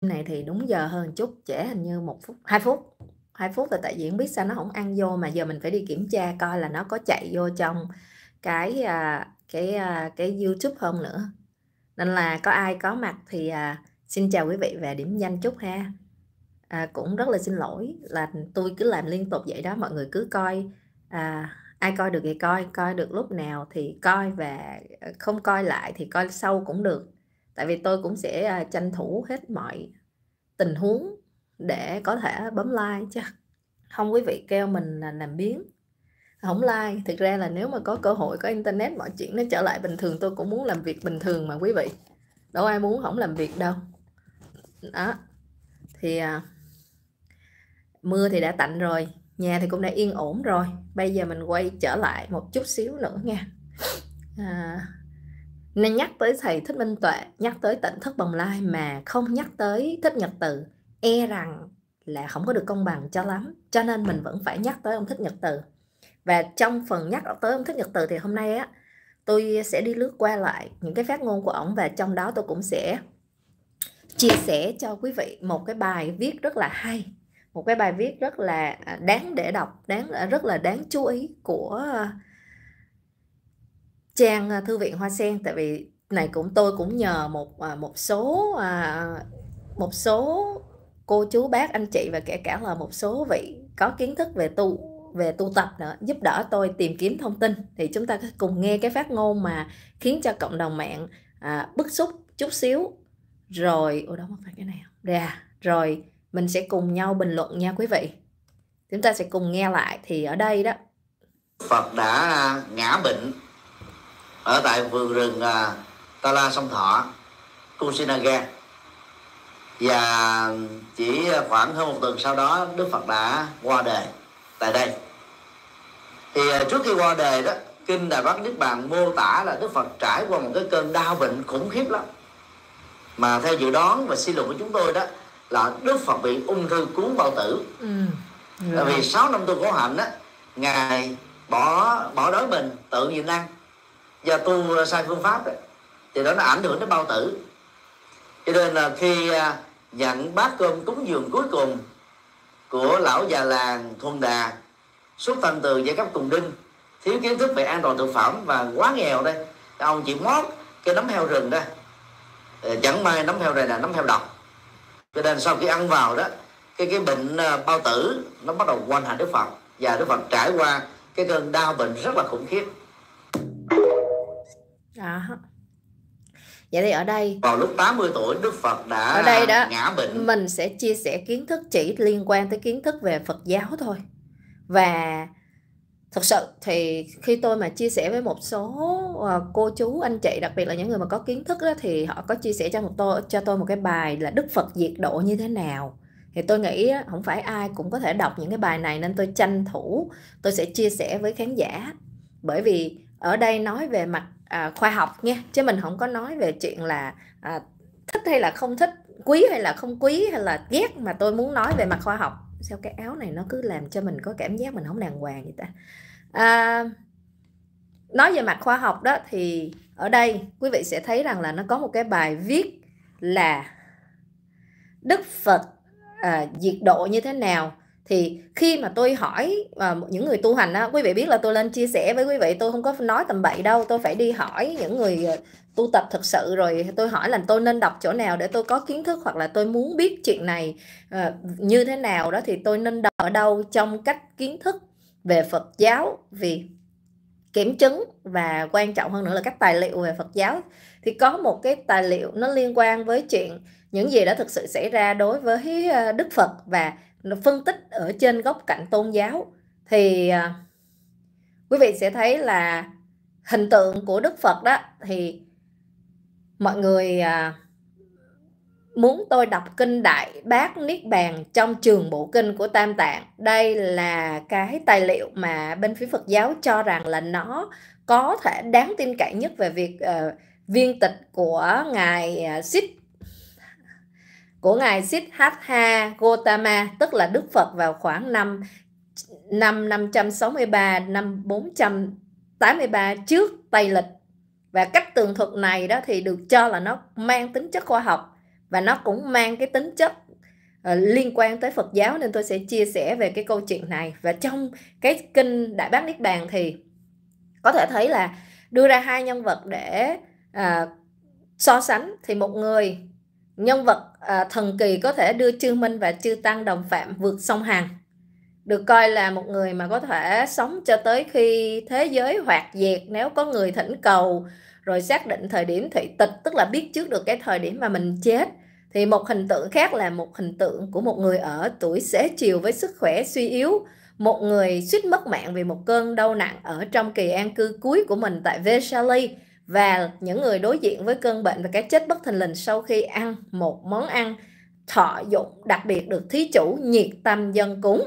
này thì đúng giờ hơn chút trễ hình như một phút hai phút hai phút là tại diễn biết sao nó không ăn vô mà giờ mình phải đi kiểm tra coi là nó có chạy vô trong cái à, cái à, cái YouTube không nữa nên là có ai có mặt thì à, xin chào quý vị về điểm danh chút ha à, cũng rất là xin lỗi là tôi cứ làm liên tục vậy đó mọi người cứ coi à, ai coi được thì coi coi được lúc nào thì coi và không coi lại thì coi sâu cũng được tại vì tôi cũng sẽ à, tranh thủ hết mọi tình huống để có thể bấm like chứ không quý vị kêu mình là làm biếng không like thực ra là nếu mà có cơ hội có internet mọi chuyện nó trở lại bình thường tôi cũng muốn làm việc bình thường mà quý vị đâu ai muốn không làm việc đâu đó thì à, mưa thì đã tạnh rồi nhà thì cũng đã yên ổn rồi bây giờ mình quay trở lại một chút xíu nữa nha à, nên nhắc tới thầy thích minh tuệ nhắc tới tịnh thất bồng lai mà không nhắc tới thích nhật từ e rằng là không có được công bằng cho lắm cho nên mình vẫn phải nhắc tới ông thích nhật từ và trong phần nhắc tới ông thích nhật từ thì hôm nay á tôi sẽ đi lướt qua lại những cái phát ngôn của ông và trong đó tôi cũng sẽ chia sẻ cho quý vị một cái bài viết rất là hay một cái bài viết rất là à, đáng để đọc đáng à, rất là đáng chú ý của à, trang à, thư viện hoa sen tại vì này cũng tôi cũng nhờ một à, một số à, một số cô chú bác anh chị và kể cả là một số vị có kiến thức về tu về tu tập nữa giúp đỡ tôi tìm kiếm thông tin thì chúng ta cùng nghe cái phát ngôn mà khiến cho cộng đồng mạng à, bức xúc chút xíu rồi ủa đâu mất phải cái này không ra dạ, rồi mình sẽ cùng nhau bình luận nha quý vị chúng ta sẽ cùng nghe lại thì ở đây đó Phật đã ngã bệnh ở tại vườn rừng à, ta la sông thọ kusinaga và chỉ khoảng hơn một tuần sau đó đức phật đã qua đời tại đây thì à, trước khi qua đời đó kinh Đại bát niết bàn mô tả là đức phật trải qua một cái cơn đau bệnh khủng khiếp lắm mà theo dự đoán và suy luận của chúng tôi đó là đức phật bị ung thư cuốn bao tử ừ. Tại vì 6 dạ. năm tu khổ hạnh á ngài bỏ bỏ đói mình tự nhiên ăn do tu à, sai phương pháp đấy thì đó nó ảnh hưởng đến bao tử cho nên là khi à, nhận bát cơm cúng dường cuối cùng của lão già làng thuần đà xuất thân từ giai cấp cùng đinh thiếu kiến thức về an toàn thực phẩm và quá nghèo đây ông chỉ mót cái nấm heo rừng đó ờ, chẳng may nấm heo này là nấm heo độc cho nên sau khi ăn vào đó cái cái bệnh à, bao tử nó bắt đầu quanh hành đức phật và đức phật trải qua cái cơn đau bệnh rất là khủng khiếp đó dạ. vậy thì ở đây vào lúc 80 tuổi Đức Phật đã ở đây đó, ngã bệnh mình sẽ chia sẻ kiến thức chỉ liên quan tới kiến thức về Phật giáo thôi và thực sự thì khi tôi mà chia sẻ với một số ờ, cô chú anh chị đặc biệt là những người mà có kiến thức đó thì họ có chia sẻ cho một tôi cho tôi một cái bài là Đức Phật diệt độ như thế nào thì tôi nghĩ không phải ai cũng có thể đọc những cái bài này nên tôi tranh thủ tôi sẽ chia sẻ với khán giả bởi vì ở đây nói về mặt à, khoa học nha chứ mình không có nói về chuyện là à, thích hay là không thích quý hay là không quý hay là ghét mà tôi muốn nói về mặt khoa học sao cái áo này nó cứ làm cho mình có cảm giác mình không đàng hoàng vậy ta à, nói về mặt khoa học đó thì ở đây quý vị sẽ thấy rằng là nó có một cái bài viết là đức phật à, diệt độ như thế nào thì khi mà tôi hỏi và những người tu hành á quý vị biết là tôi lên chia sẻ với quý vị tôi không có nói tầm bậy đâu tôi phải đi hỏi những người à, tu tập thực sự rồi tôi hỏi là tôi nên đọc chỗ nào để tôi có kiến thức hoặc là tôi muốn biết chuyện này à, như thế nào đó thì tôi nên đọc ở đâu trong cách kiến thức về Phật giáo vì kiểm chứng và quan trọng hơn nữa là các tài liệu về Phật giáo thì có một cái tài liệu nó liên quan với chuyện những gì đã thực sự xảy ra đối với à, Đức Phật và phân tích ở trên góc cạnh tôn giáo thì à, quý vị sẽ thấy là hình tượng của Đức Phật đó thì mọi người à, muốn tôi đọc kinh đại bác niết bàn trong trường bộ kinh của tam tạng đây là cái tài liệu mà bên phía phật giáo cho rằng là nó có thể đáng tin cậy nhất về việc uh, viên tịch của ngài uh, à, Sid của ngài Siddhartha Gautama tức là Đức Phật vào khoảng năm năm 563 năm 483 trước Tây lịch. Và cách tường thuật này đó thì được cho là nó mang tính chất khoa học và nó cũng mang cái tính chất ờ, liên quan tới Phật giáo nên tôi sẽ chia sẻ về cái câu chuyện này và trong cái kinh Đại Bác Niết Bàn thì có thể thấy là đưa ra hai nhân vật để à, so sánh thì một người nhân vật à, thần kỳ có thể đưa chư minh và chư tăng đồng phạm vượt sông hằng được coi là một người mà có thể sống cho tới khi thế giới hoạt diệt nếu có người thỉnh cầu rồi xác định thời điểm thị tịch tức là biết trước được cái thời điểm mà mình chết thì một hình tượng khác là một hình tượng của một người ở tuổi xế chiều với sức khỏe suy yếu một người suýt mất mạng vì một cơn đau nặng ở trong kỳ an cư cuối của mình tại Vesali và những người đối diện với cơn bệnh và cái chết bất thình lình sau khi ăn một món ăn thọ dụng đặc biệt được thí chủ nhiệt tâm dân cúng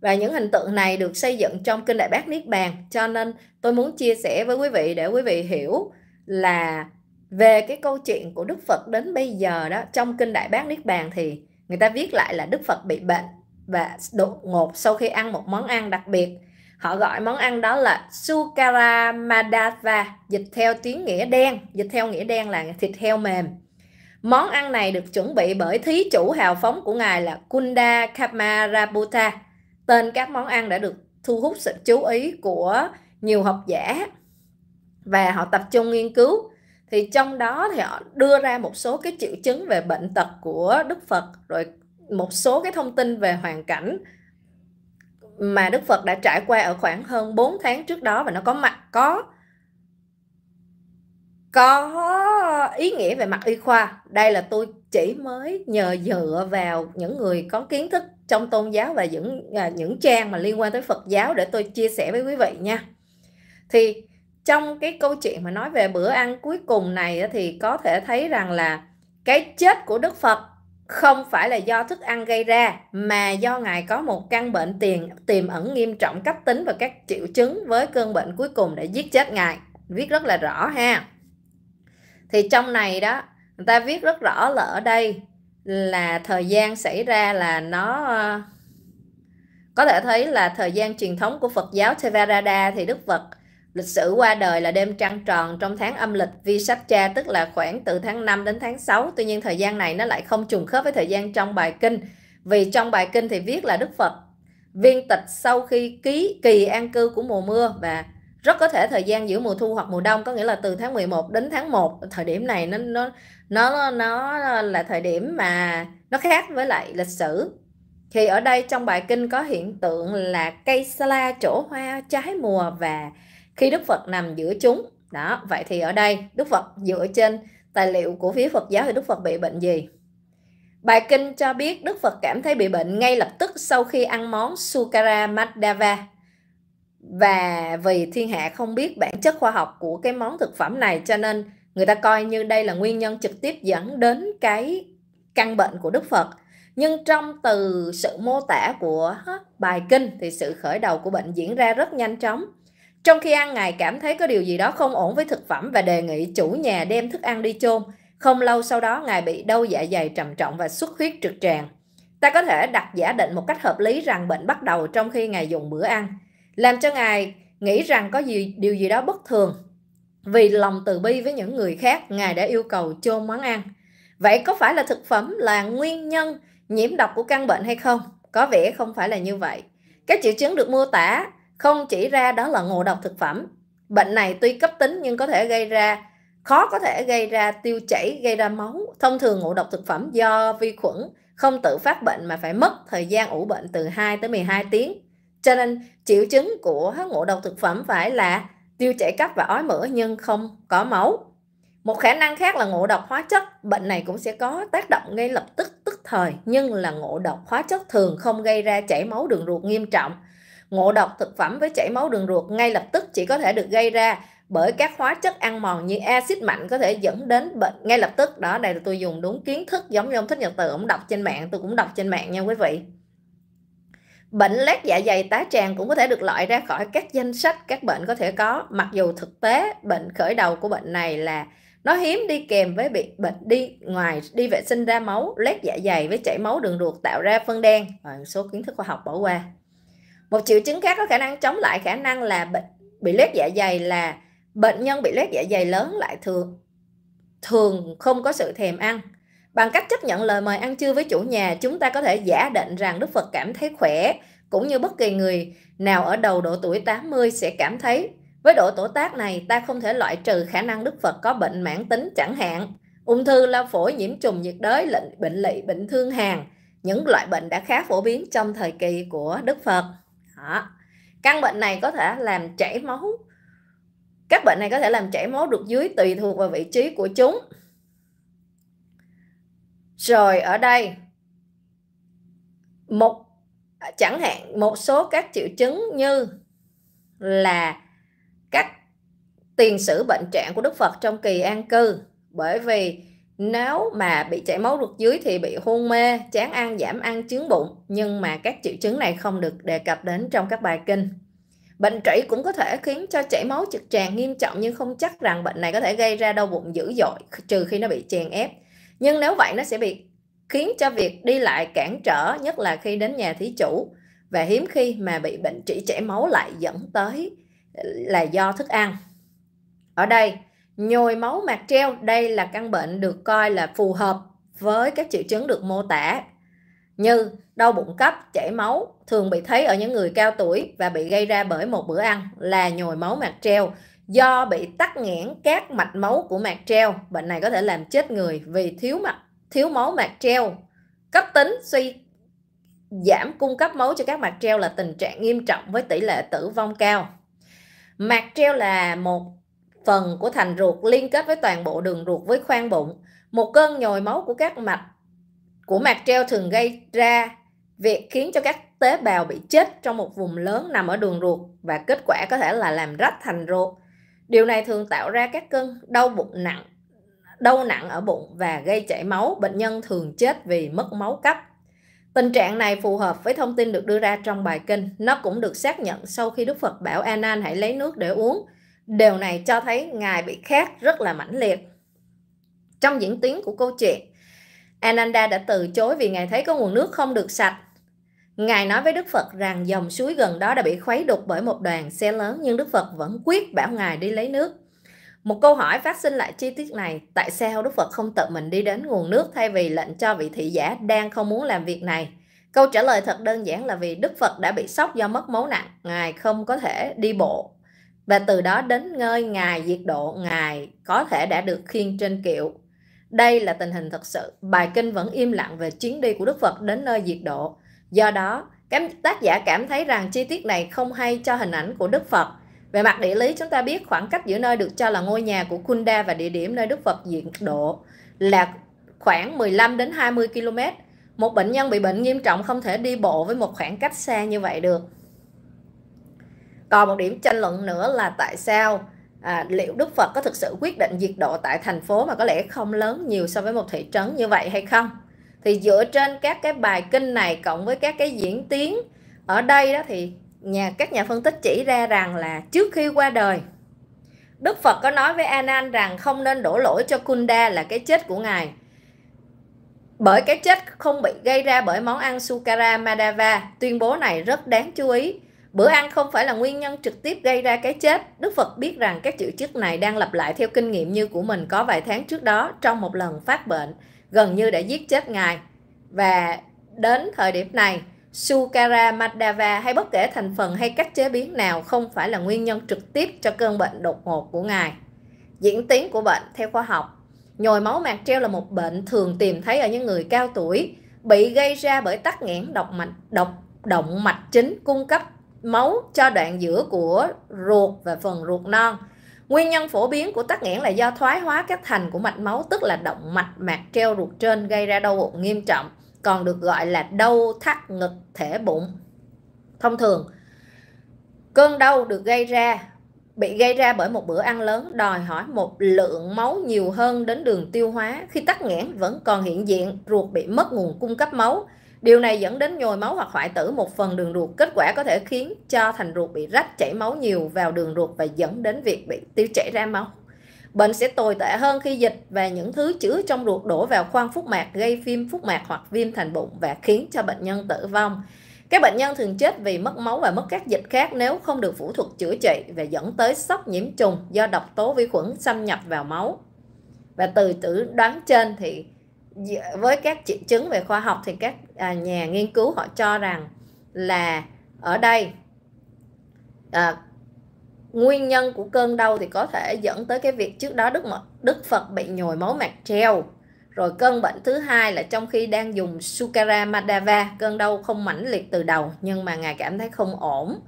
và những hình tượng này được xây dựng trong kinh đại bác niết bàn cho nên tôi muốn chia sẻ với quý vị để quý vị hiểu là về cái câu chuyện của đức phật đến bây giờ đó trong kinh đại bác niết bàn thì người ta viết lại là đức phật bị bệnh và đột ngột sau khi ăn một món ăn đặc biệt họ gọi món ăn đó là sukara madava dịch theo tiếng nghĩa đen dịch theo nghĩa đen là thịt heo mềm món ăn này được chuẩn bị bởi thí chủ hào phóng của ngài là kunda kamarabuta tên các món ăn đã được thu hút sự chú ý của nhiều học giả và họ tập trung nghiên cứu thì trong đó thì họ đưa ra một số cái triệu chứng về bệnh tật của đức phật rồi một số cái thông tin về hoàn cảnh mà Đức Phật đã trải qua ở khoảng hơn 4 tháng trước đó và nó có mặt có có ý nghĩa về mặt y khoa đây là tôi chỉ mới nhờ dựa vào những người có kiến thức trong tôn giáo và những à, những trang mà liên quan tới Phật giáo để tôi chia sẻ với quý vị nha thì trong cái câu chuyện mà nói về bữa ăn cuối cùng này thì có thể thấy rằng là cái chết của Đức Phật không phải là do thức ăn gây ra mà do ngài có một căn bệnh tiền tiềm ẩn nghiêm trọng cấp tính và các triệu chứng với cơn bệnh cuối cùng để giết chết ngài viết rất là rõ ha thì trong này đó người ta viết rất rõ là ở đây là thời gian xảy ra là nó ờ, có thể thấy là thời gian truyền thống của Phật giáo Theravada thì Đức Phật Lịch sử qua đời là đêm trăng tròn trong tháng âm lịch vi cha tức là khoảng từ tháng 5 đến tháng 6. Tuy nhiên thời gian này nó lại không trùng khớp với thời gian trong bài kinh. Vì trong bài kinh thì viết là Đức Phật viên tịch sau khi ký kỳ an cư của mùa mưa và rất có thể thời gian giữa mùa thu hoặc mùa đông có nghĩa là từ tháng 11 đến tháng 1 thời điểm này nó nó nó nó là thời điểm mà nó khác với lại lịch sử thì ở đây trong bài kinh có hiện tượng là cây sala chỗ hoa trái mùa và khi Đức Phật nằm giữa chúng đó vậy thì ở đây Đức Phật dựa trên tài liệu của phía Phật giáo thì Đức Phật bị bệnh gì bài kinh cho biết Đức Phật cảm thấy bị bệnh ngay lập tức sau khi ăn món Sukara Madhava và vì thiên hạ không biết bản chất khoa học của cái món thực phẩm này cho nên người ta coi như đây là nguyên nhân trực tiếp dẫn đến cái căn bệnh của Đức Phật nhưng trong từ sự mô tả của bài kinh thì sự khởi đầu của bệnh diễn ra rất nhanh chóng trong khi ăn ngài cảm thấy có điều gì đó không ổn với thực phẩm và đề nghị chủ nhà đem thức ăn đi chôn. Không lâu sau đó ngài bị đau dạ dày trầm trọng và xuất huyết trực tràng. Ta có thể đặt giả định một cách hợp lý rằng bệnh bắt đầu trong khi ngài dùng bữa ăn, làm cho ngài nghĩ rằng có gì điều gì đó bất thường. Vì lòng từ bi với những người khác, ngài đã yêu cầu chôn món ăn. Vậy có phải là thực phẩm là nguyên nhân nhiễm độc của căn bệnh hay không? Có vẻ không phải là như vậy. Các triệu chứng được mô tả không chỉ ra đó là ngộ độc thực phẩm bệnh này tuy cấp tính nhưng có thể gây ra khó có thể gây ra tiêu chảy gây ra máu thông thường ngộ độc thực phẩm do vi khuẩn không tự phát bệnh mà phải mất thời gian ủ bệnh từ 2 tới 12 tiếng cho nên triệu chứng của ngộ độc thực phẩm phải là tiêu chảy cấp và ói mửa nhưng không có máu một khả năng khác là ngộ độc hóa chất bệnh này cũng sẽ có tác động ngay lập tức tức thời nhưng là ngộ độc hóa chất thường không gây ra chảy máu đường ruột nghiêm trọng ngộ độc thực phẩm với chảy máu đường ruột ngay lập tức chỉ có thể được gây ra bởi các hóa chất ăn mòn như axit mạnh có thể dẫn đến bệnh ngay lập tức đó đây là tôi dùng đúng kiến thức giống như ông thích nhật từ ông đọc trên mạng tôi cũng đọc trên mạng nha quý vị bệnh lét dạ dày tá tràng cũng có thể được loại ra khỏi các danh sách các bệnh có thể có mặc dù thực tế bệnh khởi đầu của bệnh này là nó hiếm đi kèm với bị bệnh đi ngoài đi vệ sinh ra máu lét dạ dày với chảy máu đường ruột tạo ra phân đen à, số kiến thức khoa học bỏ qua một triệu chứng khác có khả năng chống lại khả năng là bệnh bị loét dạ dày là bệnh nhân bị loét dạ dày lớn lại thường thường không có sự thèm ăn bằng cách chấp nhận lời mời ăn trưa với chủ nhà chúng ta có thể giả định rằng đức phật cảm thấy khỏe cũng như bất kỳ người nào ở đầu độ tuổi 80 sẽ cảm thấy với độ tuổi tác này ta không thể loại trừ khả năng đức phật có bệnh mãn tính chẳng hạn ung thư lao phổi nhiễm trùng nhiệt đới lệnh bệnh lỵ bệnh thương hàn những loại bệnh đã khá phổ biến trong thời kỳ của đức phật đó. Căn bệnh này có thể làm chảy máu. Các bệnh này có thể làm chảy máu được dưới tùy thuộc vào vị trí của chúng. Rồi ở đây một chẳng hạn một số các triệu chứng như là các tiền sử bệnh trạng của Đức Phật trong kỳ an cư bởi vì nếu mà bị chảy máu ruột dưới thì bị hôn mê chán ăn giảm ăn chướng bụng nhưng mà các triệu chứng này không được đề cập đến trong các bài kinh bệnh trĩ cũng có thể khiến cho chảy máu trực tràng nghiêm trọng nhưng không chắc rằng bệnh này có thể gây ra đau bụng dữ dội trừ khi nó bị chèn ép nhưng nếu vậy nó sẽ bị khiến cho việc đi lại cản trở nhất là khi đến nhà thí chủ và hiếm khi mà bị bệnh trĩ chảy máu lại dẫn tới là do thức ăn ở đây Nhồi máu mạc treo, đây là căn bệnh được coi là phù hợp với các triệu chứng được mô tả như đau bụng cấp, chảy máu thường bị thấy ở những người cao tuổi và bị gây ra bởi một bữa ăn là nhồi máu mạc treo do bị tắc nghẽn các mạch máu của mạc treo. Bệnh này có thể làm chết người vì thiếu mạch thiếu máu mạc treo cấp tính suy giảm cung cấp máu cho các mạch treo là tình trạng nghiêm trọng với tỷ lệ tử vong cao. Mạc treo là một phần của thành ruột liên kết với toàn bộ đường ruột với khoang bụng. Một cơn nhồi máu của các mạch của mạc treo thường gây ra việc khiến cho các tế bào bị chết trong một vùng lớn nằm ở đường ruột và kết quả có thể là làm rách thành ruột. Điều này thường tạo ra các cơn đau bụng nặng, đau nặng ở bụng và gây chảy máu. Bệnh nhân thường chết vì mất máu cấp. Tình trạng này phù hợp với thông tin được đưa ra trong bài kinh. Nó cũng được xác nhận sau khi Đức Phật bảo Anan hãy lấy nước để uống Điều này cho thấy ngài bị khát rất là mãnh liệt. Trong diễn tiến của câu chuyện, Ananda đã từ chối vì ngài thấy có nguồn nước không được sạch. Ngài nói với Đức Phật rằng dòng suối gần đó đã bị khuấy đục bởi một đoàn xe lớn nhưng Đức Phật vẫn quyết bảo ngài đi lấy nước. Một câu hỏi phát sinh lại chi tiết này, tại sao Đức Phật không tự mình đi đến nguồn nước thay vì lệnh cho vị thị giả đang không muốn làm việc này? Câu trả lời thật đơn giản là vì Đức Phật đã bị sốc do mất máu nặng, Ngài không có thể đi bộ và từ đó đến ngơi ngài diệt độ ngài có thể đã được khiêng trên kiệu đây là tình hình thật sự bài kinh vẫn im lặng về chuyến đi của đức phật đến nơi diệt độ do đó các tác giả cảm thấy rằng chi tiết này không hay cho hình ảnh của đức phật về mặt địa lý chúng ta biết khoảng cách giữa nơi được cho là ngôi nhà của Kunda và địa điểm nơi Đức Phật diện độ là khoảng 15 đến 20 km. Một bệnh nhân bị bệnh nghiêm trọng không thể đi bộ với một khoảng cách xa như vậy được còn một điểm tranh luận nữa là tại sao à, liệu Đức Phật có thực sự quyết định diệt độ tại thành phố mà có lẽ không lớn nhiều so với một thị trấn như vậy hay không thì dựa trên các cái bài kinh này cộng với các cái diễn tiến ở đây đó thì nhà các nhà phân tích chỉ ra rằng là trước khi qua đời Đức Phật có nói với Anan rằng không nên đổ lỗi cho Kunda là cái chết của ngài bởi cái chết không bị gây ra bởi món ăn Sukara madhava tuyên bố này rất đáng chú ý Bữa ăn không phải là nguyên nhân trực tiếp gây ra cái chết. Đức Phật biết rằng các triệu chứng này đang lặp lại theo kinh nghiệm như của mình có vài tháng trước đó trong một lần phát bệnh, gần như đã giết chết Ngài. Và đến thời điểm này, Sukara Madhava hay bất kể thành phần hay cách chế biến nào không phải là nguyên nhân trực tiếp cho cơn bệnh đột ngột của Ngài. Diễn tiến của bệnh theo khoa học Nhồi máu mạc treo là một bệnh thường tìm thấy ở những người cao tuổi, bị gây ra bởi tắc nghẽn độc mạch độc động mạch chính cung cấp máu cho đoạn giữa của ruột và phần ruột non Nguyên nhân phổ biến của tắc nghẽn là do thoái hóa các thành của mạch máu tức là động mạch mạc treo ruột trên gây ra đau bụng nghiêm trọng, còn được gọi là đau thắt ngực thể bụng. Thông thường, cơn đau được gây ra bị gây ra bởi một bữa ăn lớn đòi hỏi một lượng máu nhiều hơn đến đường tiêu hóa khi tắc nghẽn vẫn còn hiện diện ruột bị mất nguồn cung cấp máu Điều này dẫn đến nhồi máu hoặc hoại tử một phần đường ruột. Kết quả có thể khiến cho thành ruột bị rách, chảy máu nhiều vào đường ruột và dẫn đến việc bị tiêu chảy ra máu. Bệnh sẽ tồi tệ hơn khi dịch và những thứ chứa trong ruột đổ vào khoang phúc mạc gây viêm phúc mạc hoặc viêm thành bụng và khiến cho bệnh nhân tử vong. Các bệnh nhân thường chết vì mất máu và mất các dịch khác nếu không được phẫu thuật chữa trị và dẫn tới sốc nhiễm trùng do độc tố vi khuẩn xâm nhập vào máu. Và từ tử đoán trên thì với các triệu chứng về khoa học thì các à, nhà nghiên cứu họ cho rằng là ở đây à, nguyên nhân của cơn đau thì có thể dẫn tới cái việc trước đó đức đức phật bị nhồi máu mạc treo rồi cơn bệnh thứ hai là trong khi đang dùng sukara madava cơn đau không mãnh liệt từ đầu nhưng mà ngài cảm thấy không ổn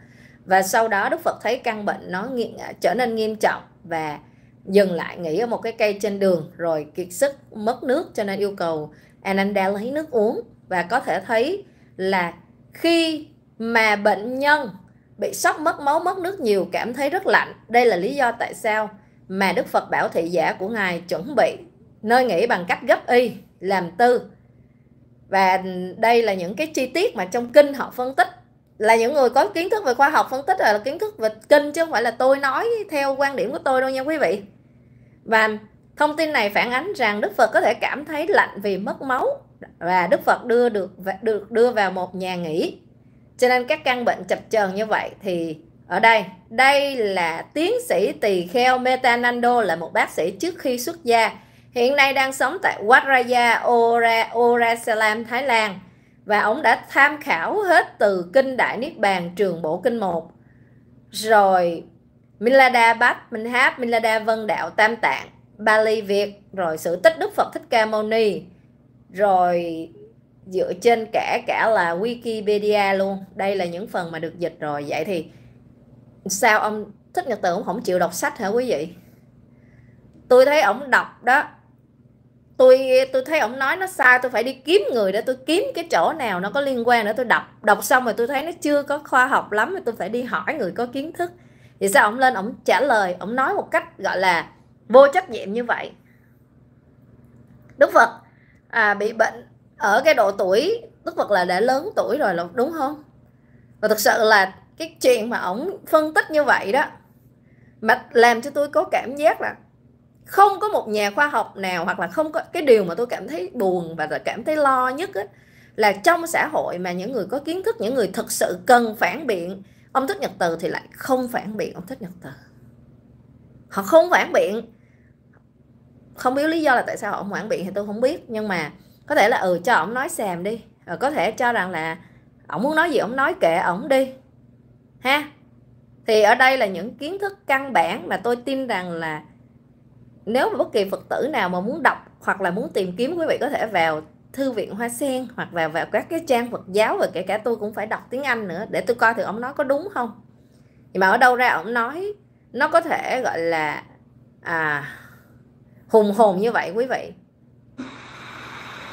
và sau đó đức phật thấy căn bệnh nó nghi, à, trở nên nghiêm trọng và dừng lại nghỉ ở một cái cây trên đường rồi kiệt sức mất nước cho nên yêu cầu Ananda lấy nước uống và có thể thấy là khi mà bệnh nhân bị sốc mất máu mất nước nhiều cảm thấy rất lạnh đây là lý do tại sao mà Đức Phật bảo thị giả của ngài chuẩn bị nơi nghỉ bằng cách gấp y làm tư và đây là những cái chi tiết mà trong kinh họ phân tích là những người có kiến thức về khoa học phân tích là kiến thức về kinh chứ không phải là tôi nói theo quan điểm của tôi đâu nha quý vị và thông tin này phản ánh rằng Đức Phật có thể cảm thấy lạnh vì mất máu và Đức Phật đưa được được đưa vào một nhà nghỉ cho nên các căn bệnh chập chờn như vậy thì ở đây đây là tiến sĩ tỳ kheo Metanando là một bác sĩ trước khi xuất gia hiện nay đang sống tại Wat Raya Ora Ora Salam Thái Lan và ông đã tham khảo hết từ kinh Đại Niết Bàn trường bộ kinh 1 rồi Milada Bát, Minh Háp, Milada Vân Đạo Tam Tạng, Bali Việt, rồi sự tích Đức Phật Thích Ca Mâu Ni, rồi dựa trên cả cả là Wikipedia luôn. Đây là những phần mà được dịch rồi. Vậy thì sao ông Thích Nhật Từ ông không chịu đọc sách hả quý vị? Tôi thấy ông đọc đó tôi tôi thấy ông nói nó sai tôi phải đi kiếm người để tôi kiếm cái chỗ nào nó có liên quan để tôi đọc đọc xong rồi tôi thấy nó chưa có khoa học lắm thì tôi phải đi hỏi người có kiến thức thì sao ông lên ông trả lời ông nói một cách gọi là vô trách nhiệm như vậy đức phật à, bị bệnh ở cái độ tuổi đức phật là đã lớn tuổi rồi là đúng không và thực sự là cái chuyện mà ông phân tích như vậy đó mà làm cho tôi có cảm giác là không có một nhà khoa học nào hoặc là không có cái điều mà tôi cảm thấy buồn và cảm thấy lo nhất ấy, là trong xã hội mà những người có kiến thức những người thực sự cần phản biện ông thích nhật từ thì lại không phản biện ông thích nhật từ họ không phản biện không biết lý do là tại sao họ không phản biện thì tôi không biết nhưng mà có thể là ừ cho ông nói xèm đi rồi ờ, có thể cho rằng là ông muốn nói gì ông nói kệ ông đi ha thì ở đây là những kiến thức căn bản mà tôi tin rằng là nếu mà bất kỳ phật tử nào mà muốn đọc hoặc là muốn tìm kiếm quý vị có thể vào thư viện hoa sen hoặc vào vào các cái trang Phật giáo và kể cả tôi cũng phải đọc tiếng Anh nữa để tôi coi thử ông nói có đúng không nhưng mà ở đâu ra ông nói nó có thể gọi là à hùng hồn như vậy quý vị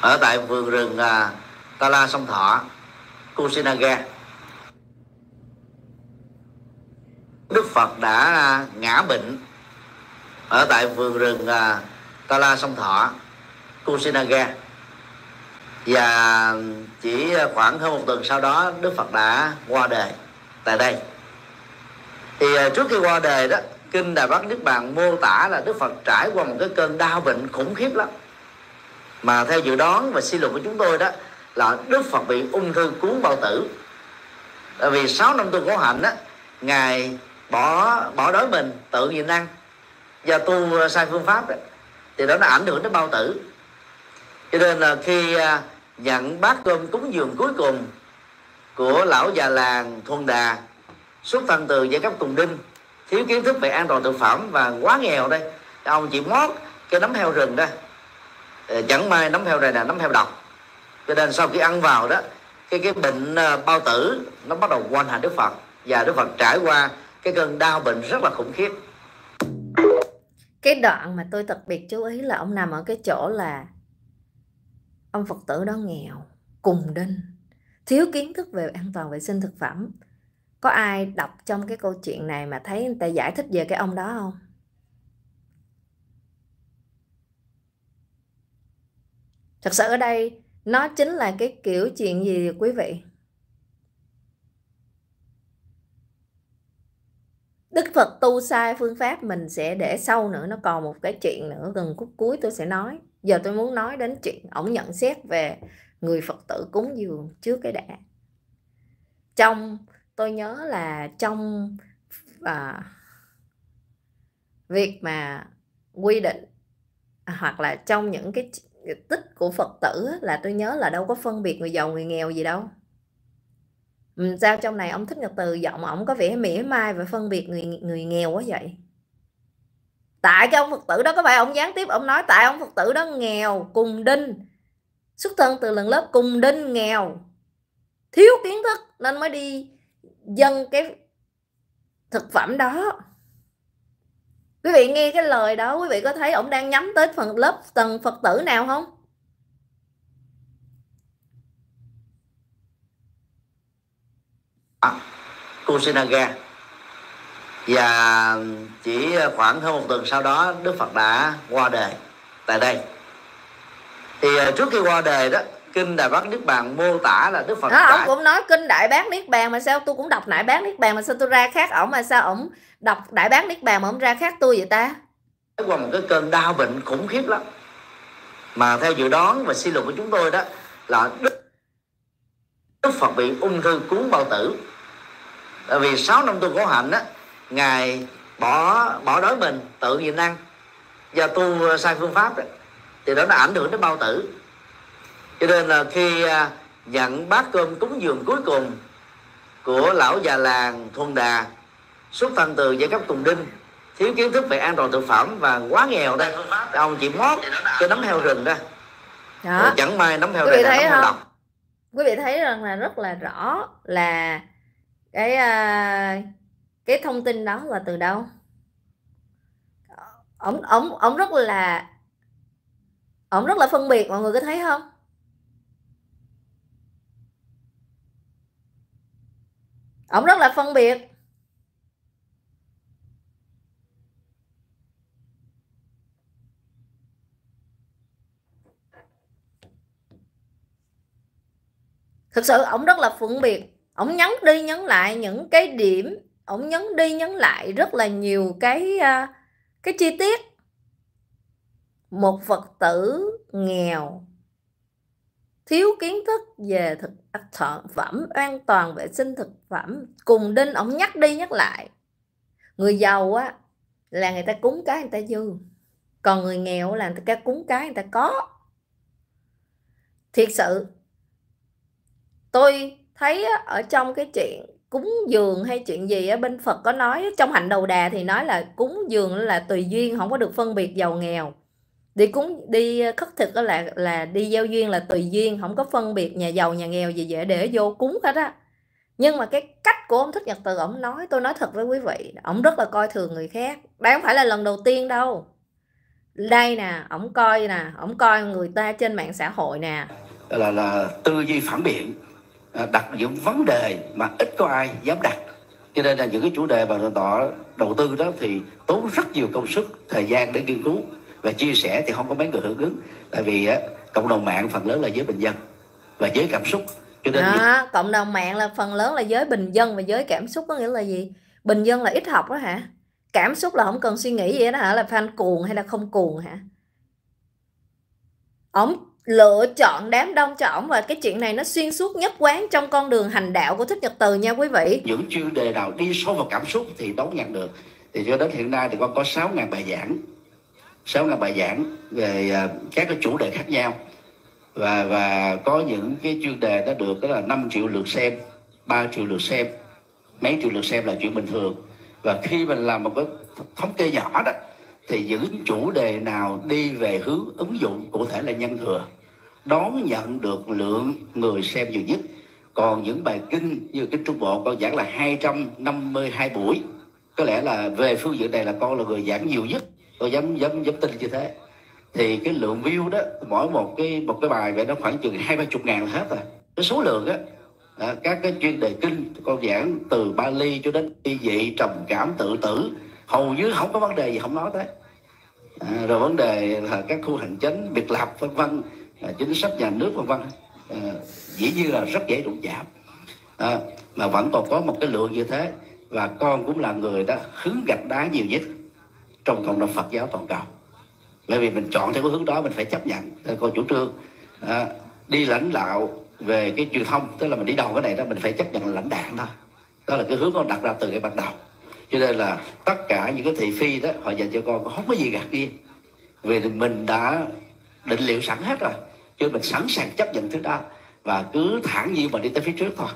ở tại vườn rừng à, Tala sông Thọ Kusinaga Đức Phật đã à, ngã bệnh ở tại vườn rừng à, Tala sông Thọ Kusinaga và chỉ khoảng hơn một tuần sau đó Đức Phật đã qua đời tại đây thì à, trước khi qua đời đó kinh Đà Bắc Niết Bàn mô tả là Đức Phật trải qua một cái cơn đau bệnh khủng khiếp lắm mà theo dự đoán và suy luận của chúng tôi đó là Đức Phật bị ung thư cuốn bao tử tại vì 6 năm tu khổ hạnh đó ngài bỏ bỏ đói mình tự nhịn ăn và tu ờ, sai phương pháp đó, thì đó nó ảnh hưởng đến bao tử cho nên là khi ờ, nhận bát cơm cúng dường cuối cùng của lão già làng thuần đà xuất thân từ giai cấp cùng đinh thiếu kiến thức về an toàn thực phẩm và quá nghèo đây ông chỉ mót cái nấm heo rừng đó ờ, chẳng may nấm heo này là nấm heo độc cho nên sau khi ăn vào đó cái cái bệnh bao tử nó bắt đầu quanh hành đức phật và đức phật trải qua cái cơn đau bệnh rất là khủng khiếp cái đoạn mà tôi đặc biệt chú ý là ông nằm ở cái chỗ là ông phật tử đó nghèo cùng đinh thiếu kiến thức về an toàn vệ sinh thực phẩm có ai đọc trong cái câu chuyện này mà thấy người ta giải thích về cái ông đó không thật sự ở đây nó chính là cái kiểu chuyện gì quý vị Đức Phật tu sai phương pháp mình sẽ để sau nữa nó còn một cái chuyện nữa gần khúc cuối tôi sẽ nói giờ tôi muốn nói đến chuyện ổng nhận xét về người Phật tử cúng dường trước cái đã trong tôi nhớ là trong à, việc mà quy định à, hoặc là trong những cái tích của Phật tử là tôi nhớ là đâu có phân biệt người giàu người nghèo gì đâu sao trong này ông thích nhật từ giọng ông có vẻ mỉa mai và phân biệt người người nghèo quá vậy tại cái ông phật tử đó có phải ông gián tiếp ông nói tại ông phật tử đó nghèo cùng đinh xuất thân từ lần lớp cùng đinh nghèo thiếu kiến thức nên mới đi dân cái thực phẩm đó quý vị nghe cái lời đó quý vị có thấy ông đang nhắm tới phần lớp tầng phật tử nào không à, ờ, Kusinaga và chỉ khoảng hơn một tuần sau đó Đức Phật đã qua đời tại đây thì ờ, trước khi qua đời đó kinh đại bác niết bàn mô tả là đức phật đã ông cũng nói kinh đại bác niết bàn mà sao tôi cũng đọc đại bác niết bàn mà sao tôi ra khác ổng mà sao ổng đọc đại bác niết bàn mà ổng ra khác tôi vậy ta qua một cái cơn đau bệnh khủng khiếp lắm mà theo dự đoán và suy luận của chúng tôi đó là đức phật bị ung thư cuốn bao tử tại vì sáu năm tu khổ hạnh á ngài bỏ bỏ đói mình tự nhiên ăn do tu sai phương pháp đó, thì đó nó ảnh hưởng đến bao tử cho nên là khi à, nhận bát cơm cúng dường cuối cùng của lão già làng thuần đà xuất thân từ giai cấp tùng đinh thiếu kiến thức về an toàn thực phẩm và quá nghèo đây ông chỉ mót cái nấm heo rừng ra đó. chẳng may nấm heo rừng là nấm heo độc quý vị thấy rằng là rất là rõ là cái uh, cái thông tin đó là từ đâu ổng ổng ổng rất là ổng rất là phân biệt mọi người có thấy không ổng rất là phân biệt thực sự ổng rất là phân biệt ổng nhấn đi nhấn lại những cái điểm ổng nhấn đi nhấn lại rất là nhiều cái à, cái chi tiết một phật tử nghèo thiếu kiến thức về thực phẩm an toàn vệ sinh thực phẩm cùng đinh ổng nhắc đi nhắc lại người giàu á là người ta cúng cái người ta dư còn người nghèo là người ta cúng cái người ta có thiệt sự tôi thấy ở trong cái chuyện cúng dường hay chuyện gì ở bên Phật có nói trong hạnh đầu đà thì nói là cúng dường là tùy duyên không có được phân biệt giàu nghèo đi cúng đi ờ, khất thực là là đi giao duyên là tùy duyên không có phân biệt nhà giàu nhà nghèo gì dễ để vô cúng hết á nhưng mà cái cách của ông thích nhật từ ông nói tôi nói thật với quý vị ông rất là coi thường người khác đây không phải là lần đầu tiên đâu đây nè ông coi nè ông coi người ta trên mạng xã hội nè là là tư duy phản biện Ờ, đặt những vấn đề mà ít có ai dám đặt cho nên là những cái chủ đề mà họ đầu tư đó thì tốn rất nhiều công sức thời gian để nghiên cứu và chia sẻ thì không có mấy người hưởng ứng tại vì cộng đồng mạng phần lớn là giới bình dân và giới cảm xúc cho nên đó, à, như... cộng đồng mạng là phần lớn là giới bình dân và giới cảm xúc có nghĩa là gì bình dân là ít học đó hả cảm xúc là không cần suy nghĩ gì đó hả là fan cuồng hay là không cuồng hả ổng lựa chọn đám đông cho ổng và cái chuyện này nó xuyên suốt nhất quán trong con đường hành đạo của thích nhật từ nha quý vị những chuyên đề nào đi sâu vào cảm xúc thì đón nhận được thì cho đến hiện nay thì con có 6 ngàn bài giảng 6 ngàn bài giảng về à, các cái chủ đề khác nhau và và có những cái chuyên đề đã được đó là 5 triệu lượt xem 3 triệu lượt xem mấy triệu lượt xem là chuyện bình thường và khi mình làm một cái thống kê nhỏ đó thì những chủ đề nào đi về hướng ứng dụng cụ thể là nhân thừa đón nhận được lượng người xem nhiều nhất còn những bài kinh như kinh trung bộ con giảng là 252 buổi có lẽ là về phương diện này là con là người giảng nhiều nhất tôi dám dám dám tin như thế thì cái lượng view đó mỗi một cái một cái bài vậy nó khoảng chừng hai ba chục ngàn là hết rồi cái số lượng á à, các cái chuyên đề kinh con giảng từ Bali cho đến y dị trầm cảm tự tử hầu như không có vấn đề gì không nói tới à, rồi vấn đề là các khu hành chính biệt lập vân vân à, chính sách nhà nước vân vân à, dĩ nhiên là rất dễ đụng chạm à, mà vẫn còn có một cái lượng như thế và con cũng là người đã hứng gạch đá nhiều nhất trong cộng đồng Phật giáo toàn cầu bởi vì mình chọn theo cái hướng đó mình phải chấp nhận theo cô chủ trương à, đi lãnh đạo về cái truyền thông tức là mình đi đầu cái này đó mình phải chấp nhận lãnh đạo thôi đó là cái hướng con đặt ra từ cái ban đầu cho nên là tất cả những cái thị phi đó họ dành cho con không có gì gạt đi vì mình đã định liệu sẵn hết rồi cho mình sẵn sàng chấp nhận thứ đó và cứ thẳng nhiên mà đi tới phía trước thôi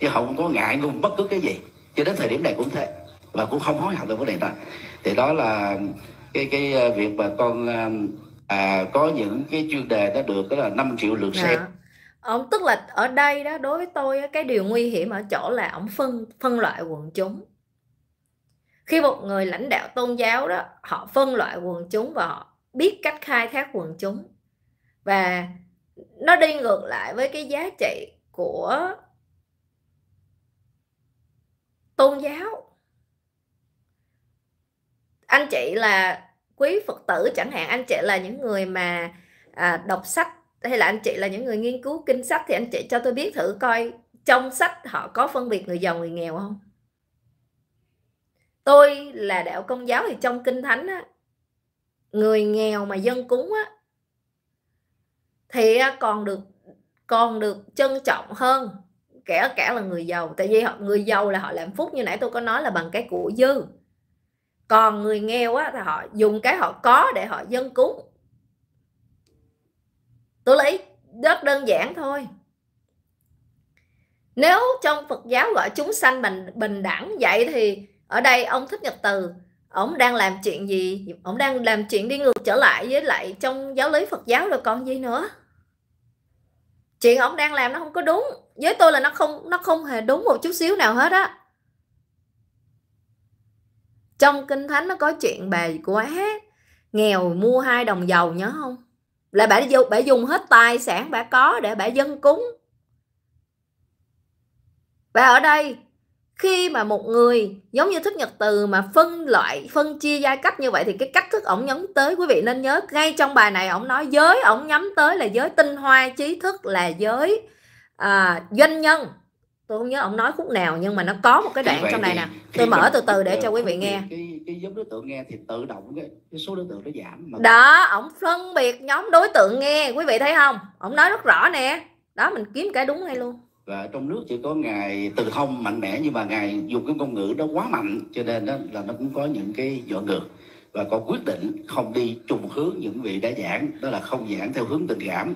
chứ không có ngại ngùng bất cứ cái gì cho đến thời điểm này cũng thế và cũng không hối hận về vấn đề đó thì đó là cái cái ờ, việc mà con ờ, à, có những cái chuyên đề nó được đó là 5 triệu lượt dạ. xem à. Ông tức là ở đây đó đối với tôi cái điều nguy hiểm ở chỗ là ông phân phân loại quần chúng khi một người lãnh đạo tôn giáo đó họ phân loại quần chúng và họ biết cách khai thác quần chúng và nó đi ngược lại với cái giá trị của tôn giáo anh chị là quý phật tử chẳng hạn anh chị là những người mà à, đọc sách hay là anh chị là những người nghiên cứu kinh sách thì anh chị cho tôi biết thử coi trong sách họ có phân biệt người giàu người nghèo không tôi là đạo công giáo thì trong kinh thánh á, người nghèo mà dân cúng á, thì à, còn được còn được trân trọng hơn kẻ kẻ là người giàu tại vì họ người giàu là họ làm phúc như nãy tôi có nói là bằng cái của dư còn người nghèo á thì họ dùng cái họ có để họ dân cúng tôi lấy rất đơn giản thôi nếu trong Phật giáo gọi chúng sanh bình bình đẳng vậy thì ở đây ông thích nhật từ ông đang làm chuyện gì ông đang làm chuyện đi ngược trở lại với lại trong giáo lý Phật giáo rồi còn gì nữa chuyện ổng đang làm nó không có đúng với tôi là nó không nó không hề đúng một chút xíu nào hết á trong kinh thánh nó có chuyện bà quá nghèo mua hai đồng dầu nhớ không là bà dùng bà dùng hết tài sản bà có để bà dân cúng và ở đây khi mà một người giống như thức nhật từ mà phân loại phân chia giai cấp như vậy thì cái cách thức ổng nhắm tới quý vị nên nhớ ngay trong bài này ổng nói giới ổng nhắm tới là giới tinh hoa trí thức là giới à, doanh nhân tôi không nhớ ổng nói khúc nào nhưng mà nó có một cái đoạn trong này nè tôi mở từ từ để cho quý vị nghe cái, cái nhóm đối tượng nghe thì tự động cái, cái số đối tượng nó giảm mà. đó ổng phân biệt nhóm đối tượng nghe quý vị thấy không ổng nói rất rõ nè đó mình kiếm cái đúng ngay luôn và ở trong nước chỉ có ngài từ thông mạnh mẽ nhưng mà ngài dùng cái ngôn ngữ đó quá mạnh cho nên đó là nó cũng có những cái dọn ngược và con quyết định không đi trùng hướng những vị đã giảng đó là không giảng theo hướng tình cảm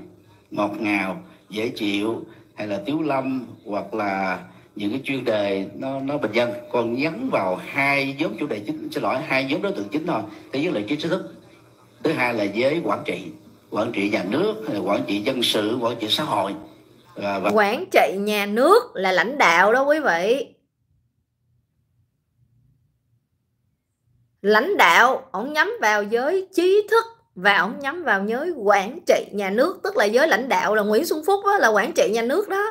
ngọt ngào dễ chịu hay là tiếu lâm hoặc là những cái chuyên đề nó nó bình dân còn nhấn vào hai nhóm chủ đề chính xin lỗi hai nhóm đối tượng chính thôi thứ nhất là trí thức thứ hai là giới quản trị quản trị nhà nước quản trị dân sự quản trị xã hội À, và... quản trị nhà nước là lãnh đạo đó quý vị lãnh đạo ông nhắm vào giới trí thức và ông nhắm vào giới quản trị nhà nước tức là giới lãnh đạo là Nguyễn Xuân Phúc đó, là quản trị nhà nước đó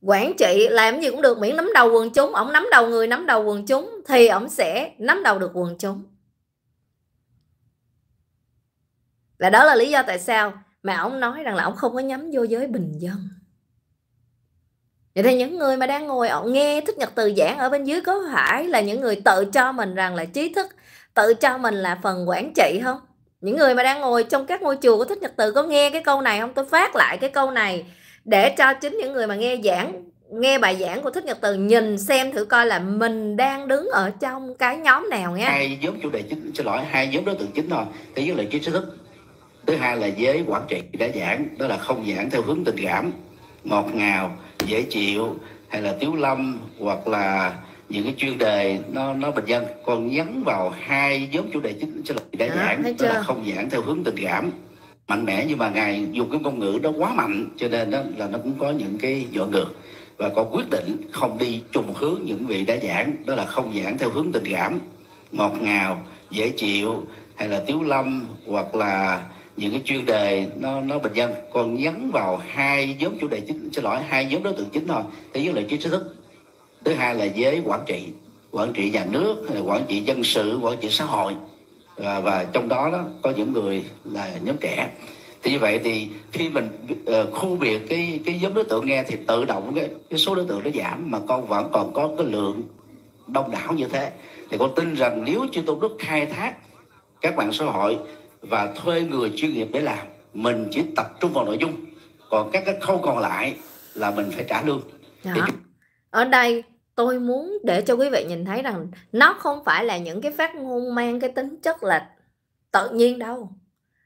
quản trị làm gì cũng được miễn nắm đầu quần chúng ông nắm đầu người nắm đầu quần chúng thì ông sẽ nắm đầu được quần chúng là đó là lý do tại sao mà ông nói rằng là ông không có nhắm vô giới bình dân vậy thì những người mà đang ngồi ông nghe thích nhật từ giảng ở bên dưới có phải là những người tự cho mình rằng là trí thức tự cho mình là phần quản trị không những người mà đang ngồi trong các ngôi chùa của thích nhật từ có nghe cái câu này không tôi phát lại cái câu này để cho chính những người mà nghe giảng nghe bài giảng của thích nhật từ nhìn xem thử coi là mình đang đứng ở trong cái nhóm nào nhé hai nhóm chủ đề chính xin lỗi hai nhóm đối tượng chính thôi thứ nhất là trí thức thứ hai là giới quản trị đã giảng đó là không giảng theo hướng tình cảm ngọt ngào dễ chịu hay là tiếu lâm hoặc là những cái chuyên đề nó nó bình dân còn nhấn vào hai nhóm chủ đề chính sẽ là đã giảng đó, là không giảng theo hướng tình cảm mạnh mẽ nhưng mà ngài dùng cái ngôn ngữ đó quá mạnh cho nên đó là nó cũng có những cái dọn ngược và còn quyết định không đi trùng hướng những vị đã giảng đó là không giảng theo hướng tình cảm ngọt ngào dễ chịu hay là tiếu lâm hoặc là những cái chuyên đề nó nó bình dân còn nhấn vào hai nhóm chủ đề chính xin lỗi hai nhóm đối tượng chính thôi thứ nhất là chính trí thức thứ hai là giới quản trị quản trị nhà nước quản trị dân sự quản trị xã hội và, và trong đó đó có những người là nhóm trẻ thì như vậy thì khi mình uh, khu biệt cái cái nhóm đối tượng nghe thì tự động cái, cái số đối tượng nó giảm mà con vẫn còn có cái lượng đông đảo như thế thì con tin rằng nếu chư tôn đức khai thác các mạng xã hội và thuê người chuyên nghiệp để làm mình chỉ tập trung vào nội dung còn các cái khâu còn lại là mình phải trả lương Đó. Dạ. ở đây tôi muốn để cho quý vị nhìn thấy rằng nó không phải là những cái phát ngôn mang cái tính chất là tự nhiên đâu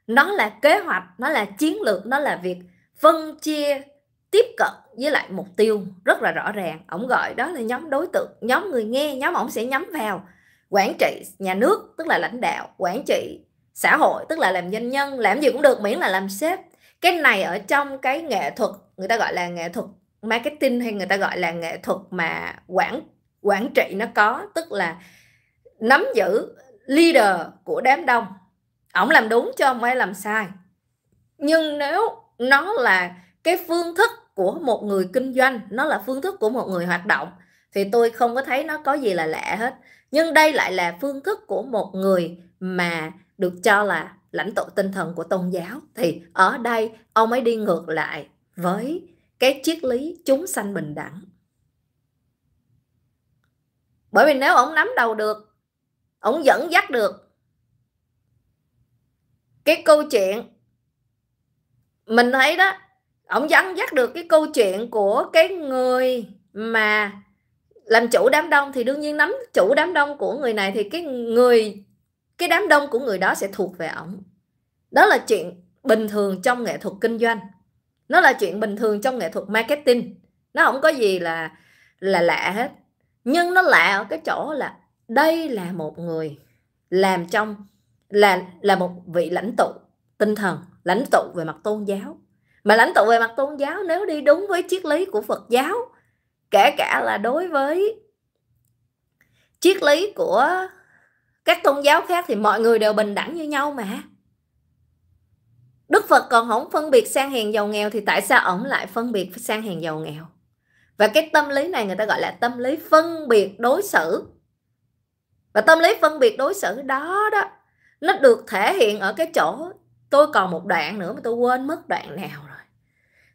nó là kế hoạch nó là chiến lược nó là việc phân chia tiếp cận với lại mục tiêu rất là rõ ràng ổng gọi đó là nhóm đối tượng nhóm người nghe nhóm ổng sẽ nhắm vào quản trị nhà nước tức là lãnh đạo quản trị xã hội tức là làm doanh nhân làm gì cũng được miễn là làm sếp cái này ở trong cái nghệ thuật người ta gọi là nghệ thuật marketing hay người ta gọi là nghệ thuật mà quản quản trị nó có tức là nắm giữ leader của đám đông ổng làm đúng cho ông ấy làm sai nhưng nếu nó là cái phương thức của một người kinh doanh nó là phương thức của một người hoạt động thì tôi không có thấy nó có gì là lạ hết nhưng đây lại là phương thức của một người mà được cho là lãnh tụ tinh thần của tôn giáo thì ở đây ông ấy đi ngược lại với cái triết lý chúng sanh bình đẳng bởi vì nếu ông nắm đầu được ông dẫn dắt được cái câu chuyện mình thấy đó ông dẫn dắt được cái câu chuyện của cái người mà làm chủ đám đông thì đương nhiên nắm chủ đám đông của người này thì cái người cái đám đông của người đó sẽ thuộc về ổng đó là chuyện bình thường trong nghệ thuật kinh doanh nó là chuyện bình thường trong nghệ thuật marketing nó không có gì là là lạ hết nhưng nó lạ ở cái chỗ là đây là một người làm trong là là một vị lãnh tụ tinh thần lãnh tụ về mặt tôn giáo mà lãnh tụ về mặt tôn giáo nếu đi đúng với triết lý của phật giáo kể cả là đối với triết lý của các tôn giáo khác thì mọi người đều bình đẳng như nhau mà Đức Phật còn không phân biệt sang hèn giàu nghèo thì tại sao ổng lại phân biệt sang hèn giàu nghèo? Và cái tâm lý này người ta gọi là tâm lý phân biệt đối xử. Và tâm lý phân biệt đối xử đó đó, nó được thể hiện ở cái chỗ tôi còn một đoạn nữa mà tôi quên mất đoạn nào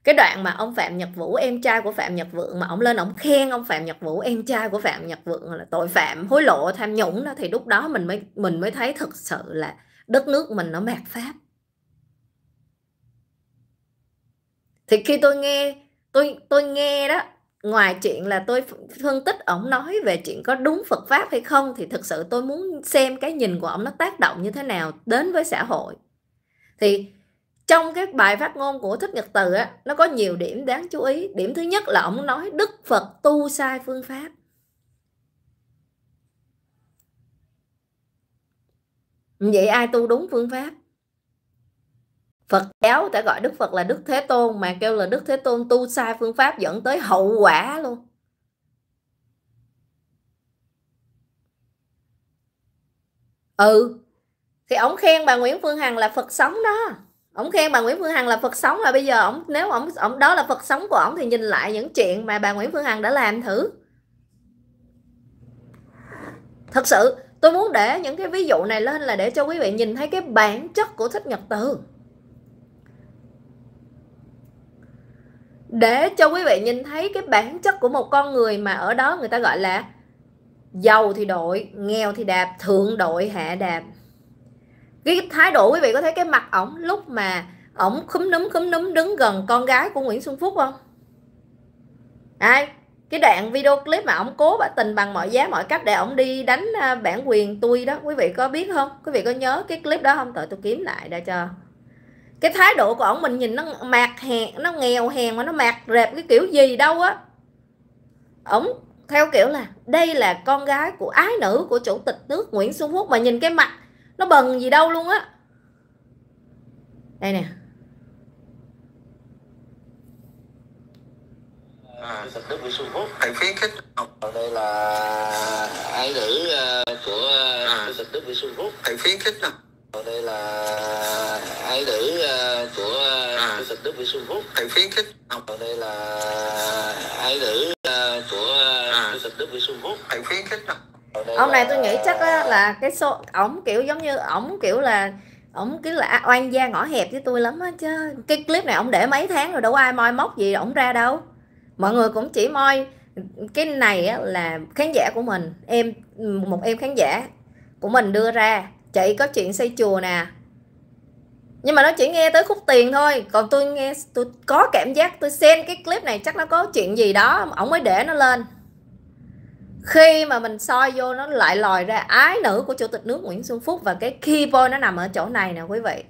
cái đoạn mà ông phạm nhật vũ em trai của phạm nhật vượng mà ông lên ông khen ông phạm nhật vũ em trai của phạm nhật vượng là tội phạm hối lộ tham nhũng đó thì lúc đó mình mới mình mới thấy thực sự là đất nước mình nó mạt pháp thì khi tôi nghe tôi tôi nghe đó ngoài chuyện là tôi phân tích ổng nói về chuyện có đúng Phật pháp hay không thì thực sự tôi muốn xem cái nhìn của ổng nó tác động như thế nào đến với xã hội thì trong các bài phát ngôn của thích nhật từ á nó có nhiều điểm đáng chú ý điểm thứ nhất là ông nói đức phật tu sai phương pháp vậy ai tu đúng phương pháp Phật giáo ta gọi Đức Phật là Đức Thế Tôn mà kêu là Đức Thế Tôn tu sai phương pháp dẫn tới hậu quả luôn. Ừ, thì ông khen bà Nguyễn Phương Hằng là Phật sống đó ông khen bà Nguyễn Phương Hằng là Phật sống là bây giờ ông nếu ông ông đó là Phật sống của ông thì nhìn lại những chuyện mà bà Nguyễn Phương Hằng đã làm thử thật sự tôi muốn để những cái ví dụ này lên là để cho quý vị nhìn thấy cái bản chất của thích nhật từ để cho quý vị nhìn thấy cái bản chất của một con người mà ở đó người ta gọi là giàu thì đội nghèo thì đạp thượng đội hạ đạp cái thái độ quý vị có thấy cái mặt ổng lúc mà ổng khúm núm khúm núm đứng gần con gái của Nguyễn Xuân Phúc không đây cái đoạn video clip mà ổng cố bà tình bằng mọi giá mọi cách để ổng đi đánh à, bản quyền tôi đó quý vị có biết không quý vị có nhớ cái clip đó không tội tôi kiếm lại đã cho cái thái độ của ổng mình nhìn nó mạc hèn nó nghèo hèn mà nó mạc rệp cái kiểu gì đâu á ổng theo kiểu là đây là con gái của ái nữ của chủ tịch nước Nguyễn Xuân Phúc mà nhìn cái mặt nó bần gì đâu luôn á đây nè Thầy khuyến khích Đây là ai nữ ờ, của Thầy khuyến khích Đây là ai nữ ờ, của Thầy khuyến khích Đây là ai nữ ờ, của Thầy khuyến khích ông này tôi nghĩ chắc là cái số ổng kiểu giống như ổng kiểu là ổng kiểu là oan gia ngõ hẹp với tôi lắm á chứ cái clip này ổng để mấy tháng rồi đâu ai moi móc gì ổng ra đâu mọi người cũng chỉ moi cái này là khán giả của mình em một em khán giả của mình đưa ra chị có chuyện xây chùa nè nhưng mà nó chỉ nghe tới khúc tiền thôi còn tôi nghe tôi có cảm giác tôi xem cái clip này chắc nó có chuyện gì đó ổng mới để nó lên khi mà mình soi vô nó lại lòi ra ái nữ của chủ tịch nước Nguyễn Xuân Phúc và cái key point nó nằm ở chỗ này nè quý vị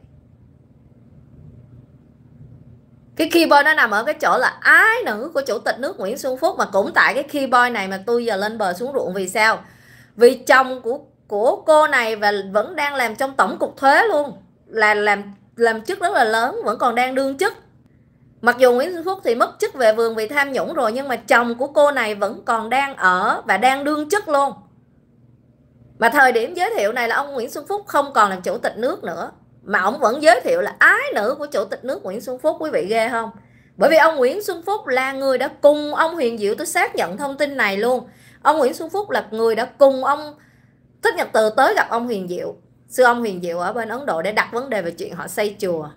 cái keyboard nó nằm ở cái chỗ là ái nữ của chủ tịch nước Nguyễn Xuân Phúc mà cũng tại cái keyboard này mà tôi giờ lên bờ xuống ruộng vì sao vì chồng của của cô này và vẫn đang làm trong tổng cục thuế luôn là làm làm chức rất là lớn vẫn còn đang đương chức Mặc dù Nguyễn Xuân Phúc thì mất chức về vườn vì tham nhũng rồi nhưng mà chồng của cô này vẫn còn đang ở và đang đương chức luôn. Mà thời điểm giới thiệu này là ông Nguyễn Xuân Phúc không còn làm chủ tịch nước nữa mà ông vẫn giới thiệu là ái nữ của chủ tịch nước Nguyễn Xuân Phúc quý vị ghê không? Bởi vì ông Nguyễn Xuân Phúc là người đã cùng ông Huyền Diệu tôi xác nhận thông tin này luôn. Ông Nguyễn Xuân Phúc là người đã cùng ông Thích Nhật Từ tới gặp ông Huyền Diệu, sư ông Huyền Diệu ở bên Ấn Độ để đặt vấn đề về chuyện họ xây chùa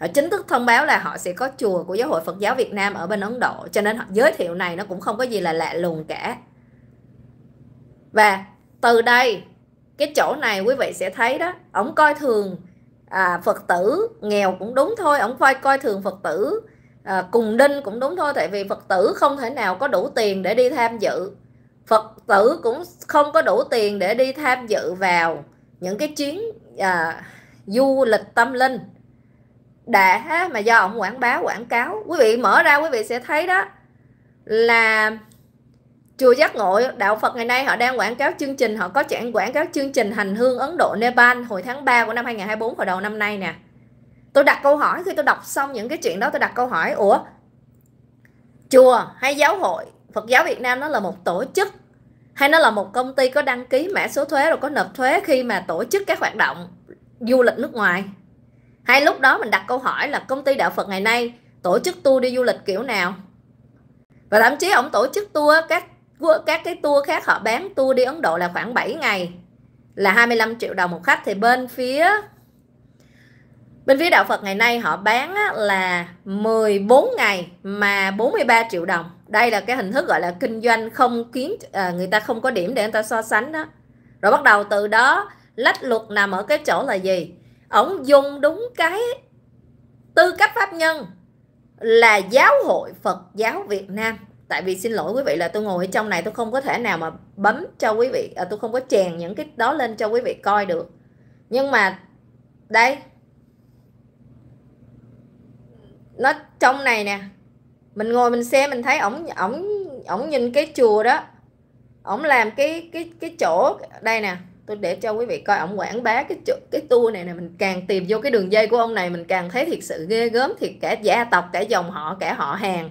họ ờ, chính thức thông báo là họ sẽ có chùa của giáo hội Phật giáo Việt Nam ở bên Ấn Độ cho nên họ giới thiệu này nó cũng không có gì là lạ lùng cả và từ đây cái chỗ này quý vị sẽ thấy đó ổng coi thường à, Phật tử nghèo cũng đúng thôi ổng coi coi thường Phật tử à, cùng đinh cũng đúng thôi tại vì Phật tử không thể nào có đủ tiền để đi tham dự Phật tử cũng không có đủ tiền để đi tham dự vào những cái chuyến à, du lịch tâm linh đã mà do ông quảng bá quảng cáo quý vị mở ra quý vị sẽ thấy đó là chùa giác ngộ đạo Phật ngày nay họ đang quảng cáo chương trình họ có chẳng quảng cáo chương trình hành hương Ấn Độ Nepal hồi tháng 3 của năm 2024 hồi đầu năm nay nè tôi đặt câu hỏi khi tôi đọc xong những cái chuyện đó tôi đặt câu hỏi ủa chùa hay giáo hội Phật giáo Việt Nam nó là một tổ chức hay nó là một công ty có đăng ký mã số thuế rồi có nộp thuế khi mà tổ chức các hoạt động du lịch nước ngoài hay lúc đó mình đặt câu hỏi là công ty đạo phật ngày nay tổ chức tour đi du lịch kiểu nào và thậm chí ông tổ chức tour các các cái tour khác họ bán tour đi Ấn Độ là khoảng 7 ngày là 25 triệu đồng một khách thì bên phía bên phía đạo Phật ngày nay họ bán là 14 ngày mà 43 triệu đồng đây là cái hình thức gọi là kinh doanh không kiến à, người ta không có điểm để người ta so sánh đó rồi bắt đầu từ đó lách luật nằm ở cái chỗ là gì ổng dùng đúng cái tư cách pháp nhân là giáo hội Phật giáo Việt Nam tại vì xin lỗi quý vị là tôi ngồi ở trong này tôi không có thể nào mà bấm cho quý vị à, tôi không có chèn những cái đó lên cho quý vị coi được nhưng mà đây nó trong này nè mình ngồi mình xem mình thấy ổng ổng ổng nhìn cái chùa đó ổng làm cái cái cái chỗ đây nè tôi để cho quý vị coi ông quảng bá cái cái tour này này mình càng tìm vô cái đường dây của ông này mình càng thấy thiệt sự ghê gớm thiệt cả gia tộc cả dòng họ cả họ hàng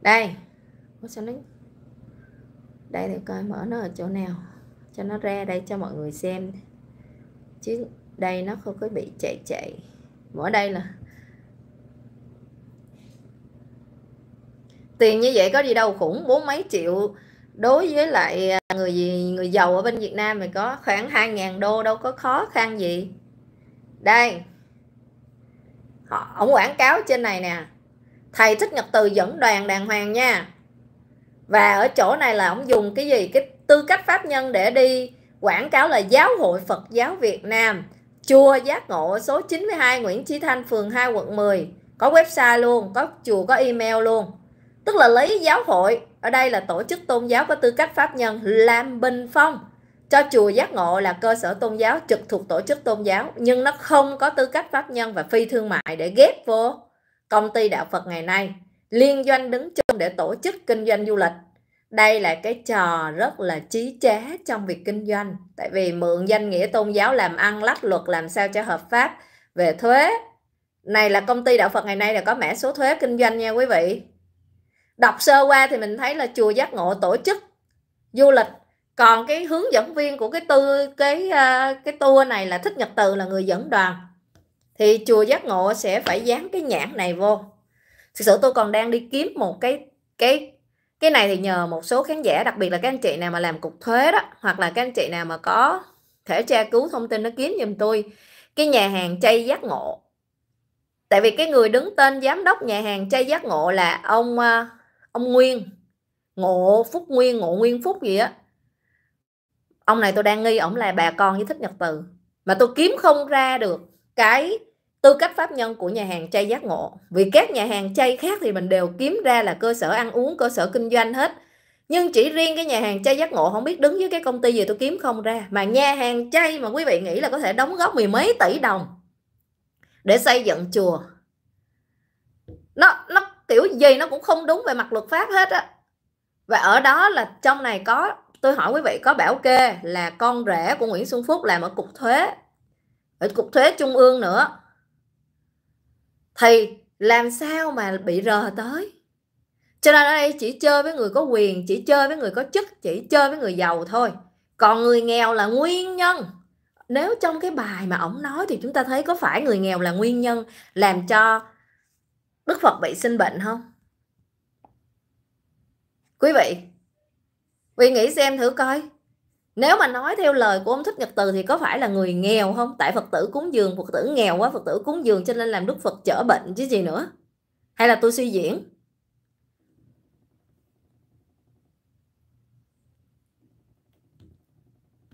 đây Ủa sao nó đây thì coi mở nó ở chỗ nào cho nó ra đây cho mọi người xem chứ đây nó không có bị chạy chạy mở đây là tiền như vậy có gì đâu khủng bốn mấy triệu đối với lại à, người người giàu ở bên Việt Nam thì có khoảng 2.000 đô đâu có khó khăn gì đây họ ông quảng cáo trên này nè thầy thích nhật từ dẫn đoàn đàng hoàng nha và ở chỗ này là ông dùng cái gì cái tư cách pháp nhân để đi quảng cáo là giáo hội Phật giáo Việt Nam chùa giác ngộ số 92 Nguyễn Chí Thanh phường 2 quận 10 có website luôn có chùa có email luôn tức là lấy giáo hội ở đây là tổ chức tôn giáo có tư cách pháp nhân làm bình phong cho chùa giác ngộ là cơ sở tôn giáo trực thuộc tổ chức tôn giáo nhưng nó không có tư cách pháp nhân và phi thương mại để ghép vô công ty đạo phật ngày nay liên doanh đứng chân để tổ chức kinh doanh du lịch đây là cái trò rất là trí chế trong việc kinh doanh tại vì mượn danh nghĩa tôn giáo làm ăn lách luật làm sao cho hợp pháp về thuế này là công ty đạo phật ngày nay là có mã số thuế kinh doanh nha quý vị đọc sơ qua thì mình thấy là chùa giác ngộ tổ chức du lịch còn cái hướng dẫn viên của cái tư cái ờ, cái tour này là thích nhật từ là người dẫn đoàn thì chùa giác ngộ sẽ phải dán cái nhãn này vô thực sự tôi còn đang đi kiếm một cái cái cái này thì nhờ một số khán giả đặc biệt là các anh chị nào mà làm cục thuế đó hoặc là các anh chị nào mà có thể tra cứu thông tin nó kiếm giùm tôi cái nhà hàng chay giác ngộ tại vì cái người đứng tên giám đốc nhà hàng chay giác ngộ là ông ờ, ông Nguyên Ngộ Phúc Nguyên Ngộ Nguyên Phúc gì á ông này tôi đang nghi ổng là bà con với thích nhật từ mà tôi kiếm không ra được cái tư cách pháp nhân của nhà hàng chay giác ngộ vì các nhà hàng chay khác thì mình đều kiếm ra là cơ sở ăn uống cơ sở kinh doanh hết nhưng chỉ riêng cái nhà hàng chay giác ngộ không biết đứng với cái công ty gì tôi kiếm không ra mà nhà hàng chay mà quý vị nghĩ là có thể đóng góp mười mấy tỷ đồng để xây dựng chùa nó nó kiểu gì nó cũng không đúng về mặt luật pháp hết á và ở đó là trong này có tôi hỏi quý vị có bảo kê là con rể của Nguyễn Xuân Phúc làm ở cục thuế ở cục thuế trung ương nữa thì làm sao mà bị rờ tới cho nên ở đây chỉ chơi với người có quyền chỉ chơi với người có chức chỉ chơi với người giàu thôi còn người nghèo là nguyên nhân nếu trong cái bài mà ổng nói thì chúng ta thấy có phải người nghèo là nguyên nhân làm cho Đức Phật bị sinh bệnh không? Quý vị, quý nghĩ xem thử coi. Nếu mà nói theo lời của ông Thích Nhật Từ thì có phải là người nghèo không? Tại Phật tử cúng dường, Phật tử nghèo quá, Phật tử cúng dường cho nên làm Đức Phật chữa bệnh chứ gì nữa. Hay là tôi suy diễn?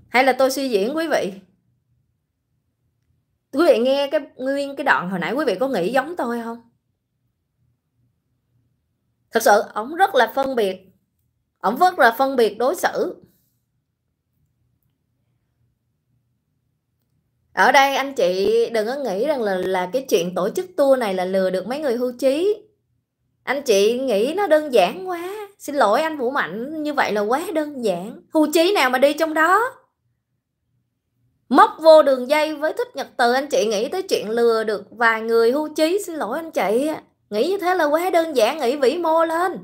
Hay là tôi suy diễn quý vị? quý vị nghe cái nguyên cái đoạn hồi nãy quý vị có nghĩ giống tôi không thật sự ổng rất là phân biệt ổng rất là phân biệt đối xử ở đây anh chị đừng có nghĩ rằng là là cái chuyện tổ chức tour này là lừa được mấy người hưu trí anh chị nghĩ nó đơn giản quá xin lỗi anh vũ mạnh như vậy là quá đơn giản hưu trí nào mà đi trong đó móc vô đường dây với thích nhật từ anh chị nghĩ tới chuyện lừa được vài người hưu trí xin lỗi anh chị nghĩ như thế là quá đơn giản nghĩ vĩ mô lên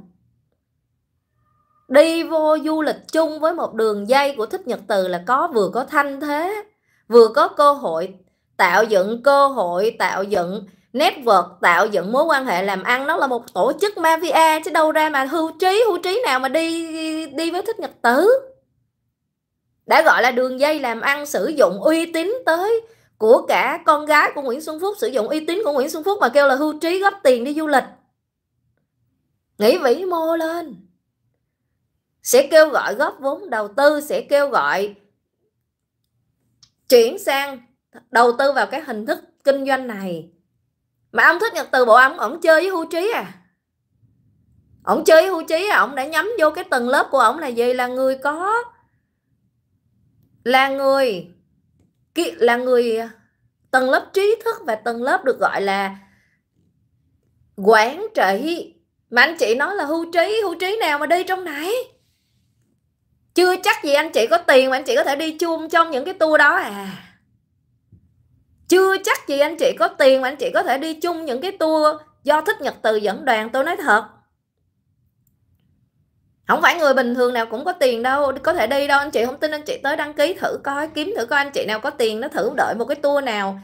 đi vô du lịch chung với một đường dây của thích nhật từ là có vừa có thanh thế vừa có cơ hội tạo dựng cơ hội tạo dựng network tạo dựng mối quan hệ làm ăn nó là một tổ chức mafia chứ đâu ra mà hưu trí hưu trí nào mà đi đi với thích nhật tử đã gọi là đường dây làm ăn sử dụng uy tín tới của cả con gái của Nguyễn Xuân Phúc sử dụng uy tín của Nguyễn Xuân Phúc mà kêu là hưu trí góp tiền đi du lịch nghĩ vĩ mô lên sẽ kêu gọi góp vốn đầu tư sẽ kêu gọi chuyển sang đầu tư vào cái hình thức kinh doanh này mà ông thích nhật từ bộ ông ổng chơi với hưu trí à ổng chơi với hưu trí à ổng đã nhắm vô cái tầng lớp của ổng là gì là người có là người Kỵ là người à, tầng lớp trí thức và tầng lớp được gọi là quản trị mà anh chị nói là hưu trí hưu trí nào mà đi trong này chưa chắc gì anh chị có tiền mà anh chị có thể đi chung trong những cái tour đó à chưa chắc gì anh chị có tiền mà anh chị có thể đi chung những cái tour do thích nhật từ dẫn đoàn tôi nói thật không phải người bình thường nào cũng có tiền đâu có thể đi đâu anh chị không tin anh chị tới đăng ký thử coi kiếm thử coi anh chị nào có tiền nó thử đợi một cái tour nào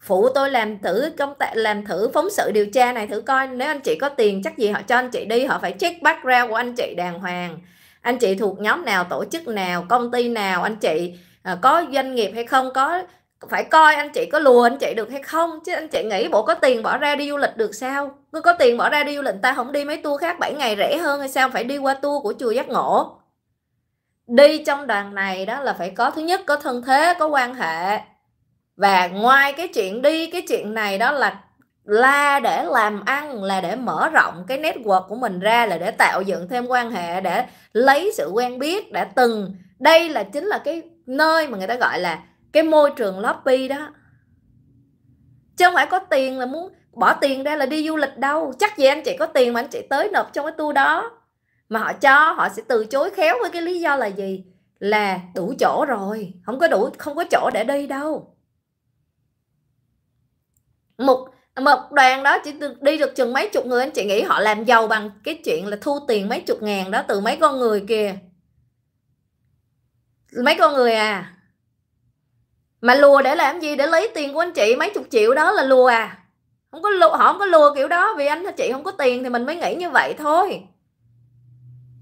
phụ tôi làm thử công tác làm thử phóng sự điều tra này thử coi nếu anh chị có tiền chắc gì họ cho anh chị đi họ phải check background của anh chị đàng hoàng anh chị thuộc nhóm nào tổ chức nào công ty nào anh chị à, có doanh nghiệp hay không có phải coi anh chị có lùa anh chị được hay không chứ anh chị nghĩ bộ có tiền bỏ ra đi du lịch được sao cứ có tiền bỏ ra đi du lịch ta không đi mấy tour khác 7 ngày rẻ hơn hay sao phải đi qua tour của chùa giác ngộ đi trong đoàn này đó là phải có thứ nhất có thân thế có quan hệ và ngoài cái chuyện đi cái chuyện này đó là là để làm ăn là để mở rộng cái network của mình ra là để tạo dựng thêm quan hệ để lấy sự quen biết để từng đây là chính là cái nơi mà người ta gọi là cái môi trường lobby đó chứ không phải có tiền là muốn bỏ tiền ra là đi du lịch đâu chắc gì anh chị có tiền mà anh chị tới nộp trong cái tour đó mà họ cho họ sẽ từ chối khéo với cái lý do là gì là đủ chỗ rồi không có đủ không có chỗ để đi đâu một một đoàn đó chỉ được đi được chừng mấy chục người anh chị nghĩ họ làm giàu bằng cái chuyện là thu tiền mấy chục ngàn đó từ mấy con người kìa mấy con người à mà lùa để làm gì để lấy tiền của anh chị mấy chục triệu đó là lùa à không có lùa họ không có lùa kiểu đó vì anh chị không có tiền thì mình mới nghĩ như vậy thôi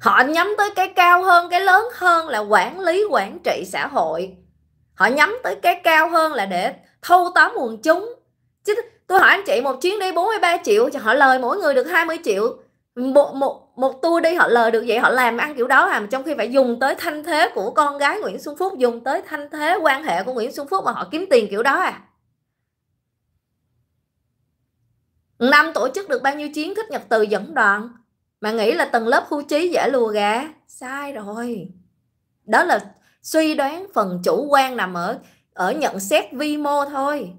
họ nhắm tới cái cao hơn cái lớn hơn là quản lý quản trị xã hội họ nhắm tới cái cao hơn là để thâu tóm quần chúng chứ tôi hỏi anh chị một chuyến đi 43 triệu họ lời mỗi người được 20 triệu một, một một tour đi họ lời được vậy họ làm ăn kiểu đó à mà trong khi phải dùng tới thanh thế của con gái Nguyễn Xuân Phúc dùng tới thanh thế quan hệ của Nguyễn Xuân Phúc mà họ kiếm tiền kiểu đó à năm tổ chức được bao nhiêu chiến thích nhật từ dẫn đoạn mà nghĩ là tầng lớp khu trí dễ lùa gà sai rồi đó là suy đoán phần chủ quan nằm ở ở nhận xét vi mô thôi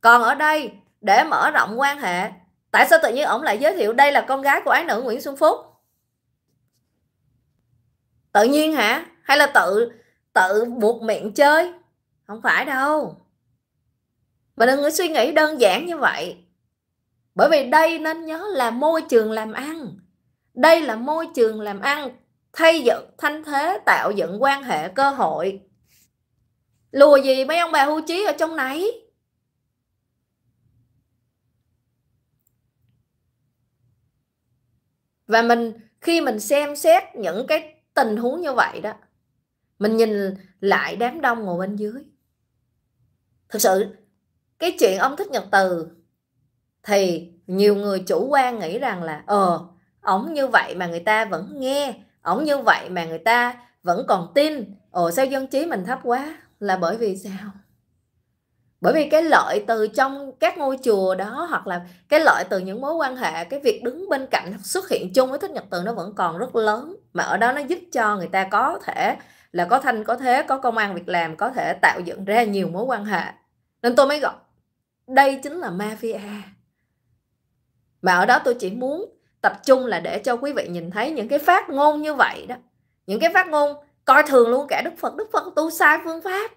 còn ở đây để mở rộng quan hệ tại sao tự nhiên ổng lại giới thiệu đây là con gái của ái nữ Nguyễn Xuân Phúc tự nhiên hả hay là tự tự buộc miệng chơi không phải đâu và đừng có suy nghĩ đơn giản như vậy bởi vì đây nên nhớ là môi trường làm ăn đây là môi trường làm ăn thay dựng thanh thế tạo dựng quan hệ cơ hội lùa gì mấy ông bà hưu trí ở trong này và mình khi mình xem xét những cái tình huống như vậy đó mình nhìn lại đám đông ngồi bên dưới thực sự cái chuyện ông thích nhật từ thì nhiều người chủ quan nghĩ rằng là ờ ổng như vậy mà người ta vẫn nghe ổng như vậy mà người ta vẫn còn tin ồ sao dân trí mình thấp quá là bởi vì sao bởi vì cái lợi từ trong các ngôi chùa đó hoặc là cái lợi từ những mối quan hệ cái việc đứng bên cạnh xuất hiện chung với thích nhật từ nó vẫn còn rất lớn mà ở đó nó giúp cho người ta có thể là có thanh có thế có công an việc làm có thể tạo dựng ra nhiều mối quan hệ nên tôi mới gọi đây chính là mafia mà ở đó tôi chỉ muốn tập trung là để cho quý vị nhìn thấy những cái phát ngôn như vậy đó những cái phát ngôn coi thường luôn cả đức phật đức phật tu sai phương pháp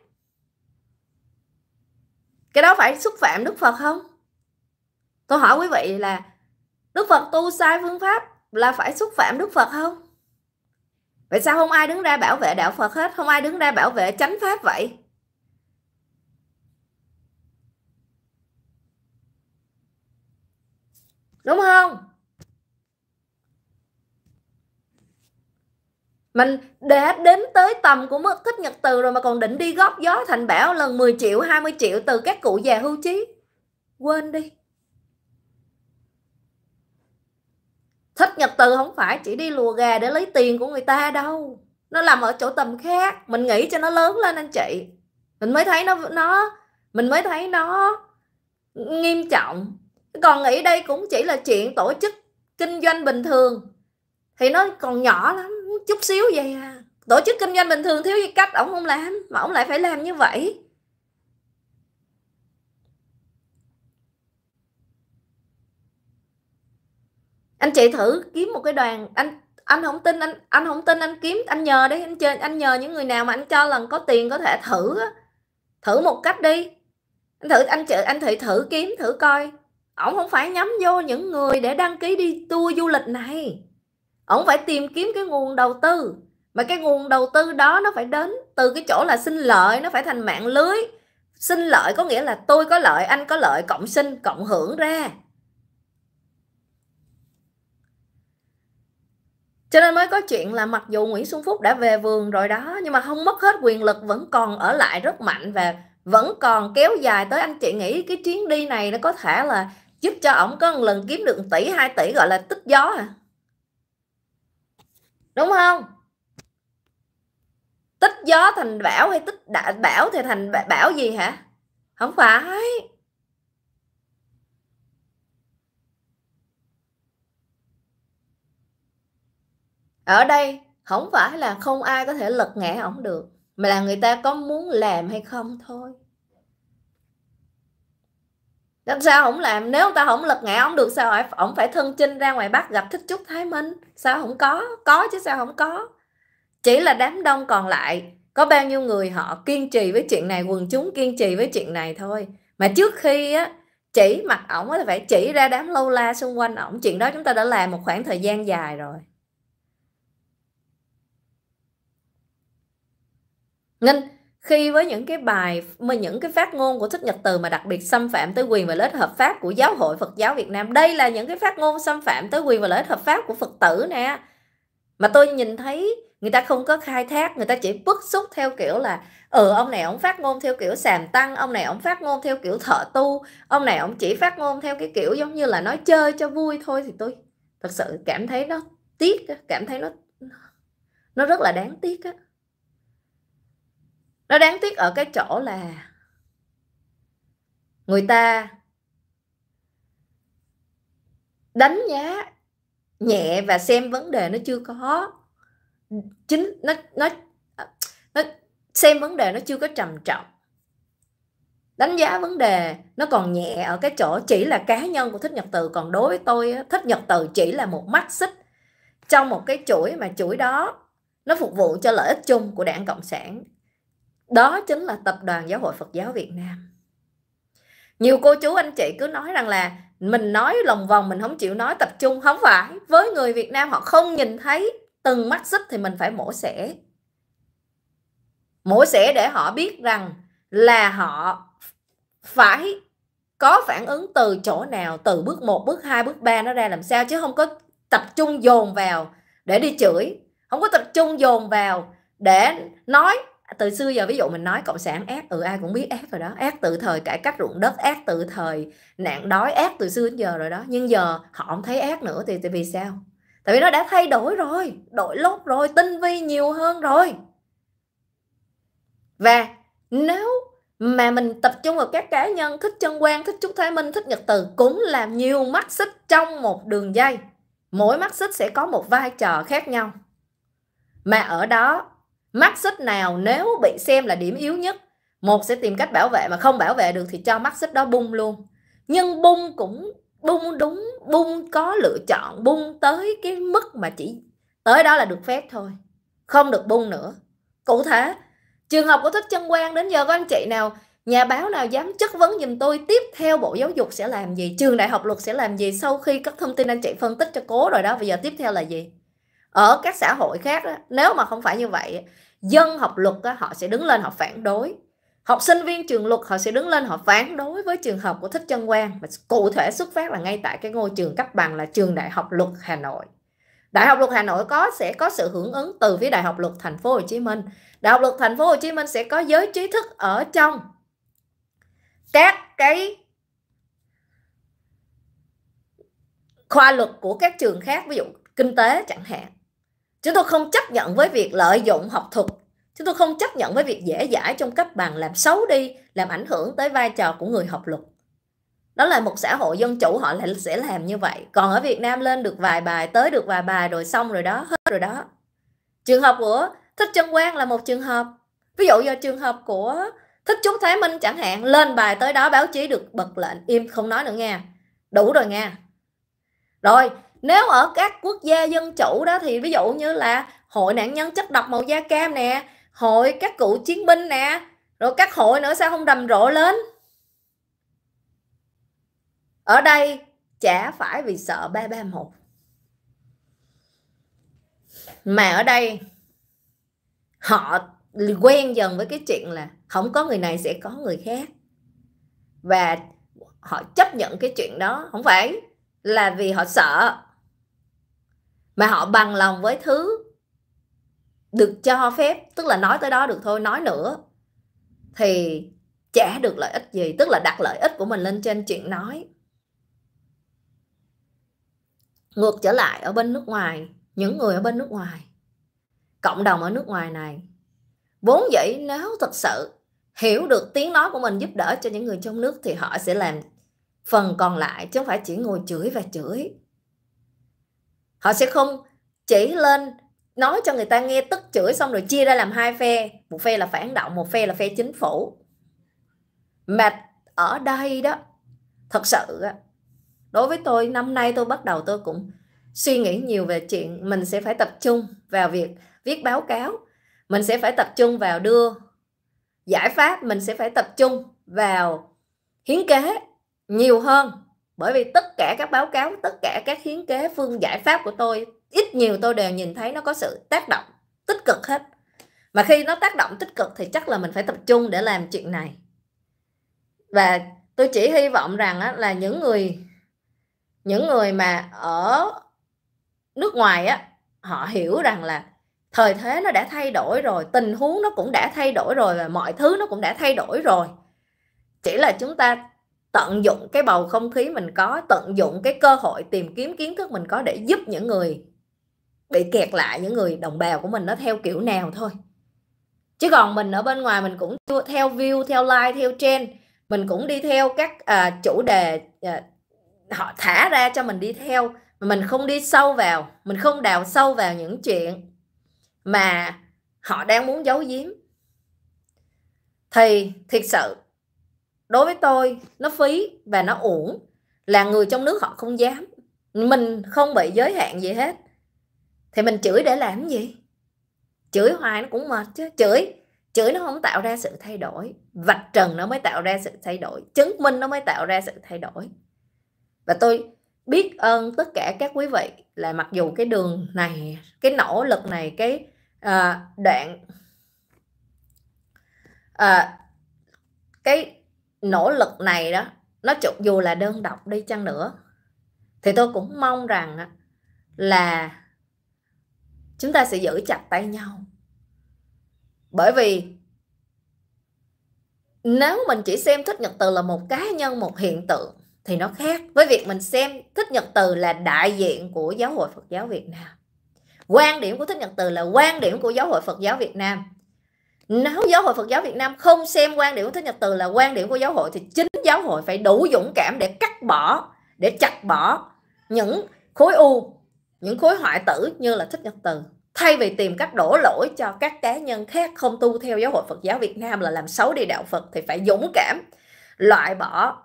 cái đó phải xúc phạm đức phật không tôi hỏi quý vị là đức phật tu sai phương pháp là phải xúc phạm đức phật không vậy sao không ai đứng ra bảo vệ đạo phật hết không ai đứng ra bảo vệ chánh pháp vậy đúng không mình để đến tới tầm của mức thích nhật từ rồi mà còn định đi góp gió thành bảo lần 10 triệu 20 triệu từ các cụ già hưu trí quên đi thích nhật từ không phải chỉ đi lùa gà để lấy tiền của người ta đâu nó làm ở chỗ tầm khác mình nghĩ cho nó lớn lên anh chị mình mới thấy nó nó mình mới thấy nó nghiêm trọng còn nghĩ đây cũng chỉ là chuyện tổ chức kinh doanh bình thường thì nó còn nhỏ lắm chút xíu vậy à tổ chức kinh doanh bình thường thiếu gì cách ổng không làm mà ổng lại phải làm như vậy anh chị thử kiếm một cái đoàn anh anh không tin anh anh không tin anh kiếm anh nhờ đấy anh chơi anh nhờ những người nào mà anh cho lần có tiền có thể thử thử một cách đi anh thử anh chị anh thử thử kiếm thử coi ổng không phải nhắm vô những người để đăng ký đi tour du lịch này ổng phải tìm kiếm cái nguồn đầu tư mà cái nguồn đầu tư đó nó phải đến từ cái chỗ là sinh lợi nó phải thành mạng lưới sinh lợi có nghĩa là tôi có lợi anh có lợi cộng sinh cộng hưởng ra cho nên mới có chuyện là mặc dù Nguyễn Xuân Phúc đã về vườn rồi đó nhưng mà không mất hết quyền lực vẫn còn ở lại rất mạnh và vẫn còn kéo dài tới anh chị nghĩ cái chuyến đi này nó có thể là giúp cho ổng có một lần kiếm được 1 tỷ 2 tỷ gọi là tích gió à đúng không tích gió thành bão hay tích đại bão thì thành bão gì hả không phải ở đây không phải là không ai có thể lật ngã ổng được mà là người ta có muốn làm hay không thôi làm sao không làm nếu ta không lật ngã ổng được sao ổng phải thân chinh ra ngoài bắc gặp thích trúc thái minh sao không có có chứ sao không có chỉ là đám đông còn lại có bao nhiêu người họ kiên trì với chuyện này quần chúng kiên trì với chuyện này thôi mà trước khi á chỉ mặt ổng thì phải chỉ ra đám lâu la xung quanh ổng chuyện đó chúng ta đã làm một khoảng thời gian dài rồi Nên khi với những cái bài mà những cái phát ngôn của Thích Nhật Từ mà đặc biệt xâm phạm tới quyền và lợi ích hợp pháp của giáo hội Phật giáo Việt Nam, đây là những cái phát ngôn xâm phạm tới quyền và lợi ích hợp pháp của Phật tử nè. Mà tôi nhìn thấy người ta không có khai thác, người ta chỉ bức xúc theo kiểu là ừ ông này ông phát ngôn theo kiểu sàm tăng, ông này ông phát ngôn theo kiểu thợ tu, ông này ông chỉ phát ngôn theo cái kiểu giống như là nói chơi cho vui thôi thì tôi thật sự cảm thấy nó tiếc, cảm thấy nó nó rất là đáng tiếc á nó đáng tiếc ở cái chỗ là người ta đánh giá nhẹ và xem vấn đề nó chưa có chính nó nó nó xem vấn đề nó chưa có trầm trọng đánh giá vấn đề nó còn nhẹ ở cái chỗ chỉ là cá nhân của thích nhật từ còn đối với tôi thích nhật từ chỉ là một mắt xích trong một cái chuỗi mà chuỗi đó nó phục vụ cho lợi ích chung của đảng cộng sản đó chính là tập đoàn giáo hội phật giáo việt nam nhiều cô chú anh chị cứ nói rằng là mình nói lòng vòng mình không chịu nói tập trung không phải với người việt nam họ không nhìn thấy từng mắt xích thì mình phải mổ xẻ mổ xẻ để họ biết rằng là họ phải có phản ứng từ chỗ nào từ bước 1, bước 2, bước 3 nó ra làm sao chứ không có tập trung dồn vào để đi chửi không có tập trung dồn vào để nói từ xưa giờ ví dụ mình nói cộng sản ác ừ ai cũng biết ác rồi đó ác từ thời cải cách ruộng đất ác từ thời nạn đói ác từ xưa đến giờ rồi đó nhưng giờ họ không thấy ác nữa thì, tại vì sao tại vì nó đã thay đổi rồi đổi lốt rồi tinh vi nhiều hơn rồi và nếu mà mình tập trung vào các cá nhân thích chân quan thích trúc thái minh thích nhật từ cũng làm nhiều mắt xích trong một đường dây mỗi mắt xích sẽ có một vai trò khác nhau mà ở đó mắt xích nào nếu bị xem là điểm yếu nhất một sẽ tìm cách bảo vệ mà không bảo vệ được thì cho mắt xích đó bung luôn nhưng bung cũng bung đúng bung có lựa chọn bung tới cái mức mà chỉ tới đó là được phép thôi không được bung nữa cụ thể trường học của thích chân quan đến giờ có anh chị nào nhà báo nào dám chất vấn giùm tôi tiếp theo bộ giáo dục sẽ làm gì trường đại học luật sẽ làm gì sau khi các thông tin anh chị phân tích cho cố rồi đó bây giờ tiếp theo là gì ở các xã hội khác đó, nếu mà không phải như vậy dân học luật đó, họ sẽ đứng lên họ phản đối học sinh viên trường luật họ sẽ đứng lên họ phản đối với trường hợp của thích chân quang mà cụ thể xuất phát là ngay tại cái ngôi trường cấp bằng là trường đại học luật hà nội đại học luật hà nội có sẽ có sự hưởng ứng từ phía đại học luật thành phố hồ chí minh đại học luật thành phố hồ chí minh sẽ có giới trí thức ở trong các cái khoa luật của các trường khác ví dụ kinh tế chẳng hạn Chúng tôi không chấp nhận với việc lợi dụng học thuật. Chúng tôi không chấp nhận với việc dễ dãi trong cấp bằng làm xấu đi, làm ảnh hưởng tới vai trò của người học luật. Đó là một xã hội dân chủ họ lại sẽ làm như vậy. Còn ở Việt Nam lên được vài bài, tới được vài bài rồi xong rồi đó, hết rồi đó. Trường hợp của Thích chân Quang là một trường hợp. Ví dụ do trường hợp của Thích Trúc Thái Minh chẳng hạn, lên bài tới đó báo chí được bật lệnh im không nói nữa nghe Đủ rồi nghe Rồi, nếu ở các quốc gia dân chủ đó thì ví dụ như là hội nạn nhân chất độc màu da cam nè hội các cựu chiến binh nè rồi các hội nữa sao không rầm rộ lên ở đây chả phải vì sợ 331 mà ở đây họ quen dần với cái chuyện là không có người này sẽ có người khác và họ chấp nhận cái chuyện đó không phải là vì họ sợ mà họ bằng lòng với thứ được cho phép tức là nói tới đó được thôi nói nữa thì chả được lợi ích gì tức là đặt lợi ích của mình lên trên chuyện nói ngược trở lại ở bên nước ngoài những người ở bên nước ngoài cộng đồng ở nước ngoài này vốn dĩ nếu thật sự hiểu được tiếng nói của mình giúp đỡ cho những người trong nước thì họ sẽ làm phần còn lại chứ không phải chỉ ngồi chửi và chửi họ sẽ không chỉ lên nói cho người ta nghe tức chửi xong rồi chia ra làm hai phe một phe là phản động một phe là phe chính phủ mà ở đây đó thật sự đối với tôi năm nay tôi bắt đầu tôi cũng suy nghĩ nhiều về chuyện mình sẽ phải tập trung vào việc viết báo cáo mình sẽ phải tập trung vào đưa giải pháp mình sẽ phải tập trung vào hiến kế nhiều hơn bởi vì tất cả các báo cáo tất cả các hiến kế phương giải pháp của tôi ít nhiều tôi đều nhìn thấy nó có sự tác động tích cực hết mà khi nó tác động tích cực thì chắc là mình phải tập trung để làm chuyện này và tôi chỉ hy vọng rằng là những người những người mà ở nước ngoài á họ hiểu rằng là thời thế nó đã thay đổi rồi tình huống nó cũng đã thay đổi rồi và mọi thứ nó cũng đã thay đổi rồi chỉ là chúng ta tận dụng cái bầu không khí mình có tận dụng cái cơ hội tìm kiếm kiến thức mình có để giúp những người bị kẹt lại những người đồng bào của mình nó theo kiểu nào thôi chứ còn mình ở bên ngoài mình cũng theo view theo like theo trend mình cũng đi theo các à, chủ đề à, họ thả ra cho mình đi theo mà mình không đi sâu vào mình không đào sâu vào những chuyện mà họ đang muốn giấu giếm thì thiệt sự đối với tôi nó phí và nó uổng là người trong nước họ không dám mình không bị giới hạn gì hết thì mình chửi để làm gì chửi hoài nó cũng mệt chứ chửi chửi nó không tạo ra sự thay đổi vạch trần nó mới tạo ra sự thay đổi chứng minh nó mới tạo ra sự thay đổi và tôi biết ơn tất cả các quý vị là mặc dù cái đường này cái nỗ lực này cái uh, đoạn uh, cái nỗ lực này đó nó chụp dù là đơn độc đi chăng nữa thì tôi cũng mong rằng là chúng ta sẽ giữ chặt tay nhau bởi vì nếu mình chỉ xem thích nhật từ là một cá nhân một hiện tượng thì nó khác với việc mình xem thích nhật từ là đại diện của giáo hội phật giáo việt nam quan điểm của thích nhật từ là quan điểm của giáo hội phật giáo việt nam nếu giáo hội Phật giáo Việt Nam không xem quan điểm của Thích Nhật Từ là quan điểm của giáo hội thì chính giáo hội phải đủ dũng cảm để cắt bỏ để chặt bỏ những khối u những khối hoại tử như là Thích Nhật Từ thay vì tìm cách đổ lỗi cho các cá nhân khác không tu theo giáo hội Phật giáo Việt Nam là làm xấu đi đạo Phật thì phải dũng cảm loại bỏ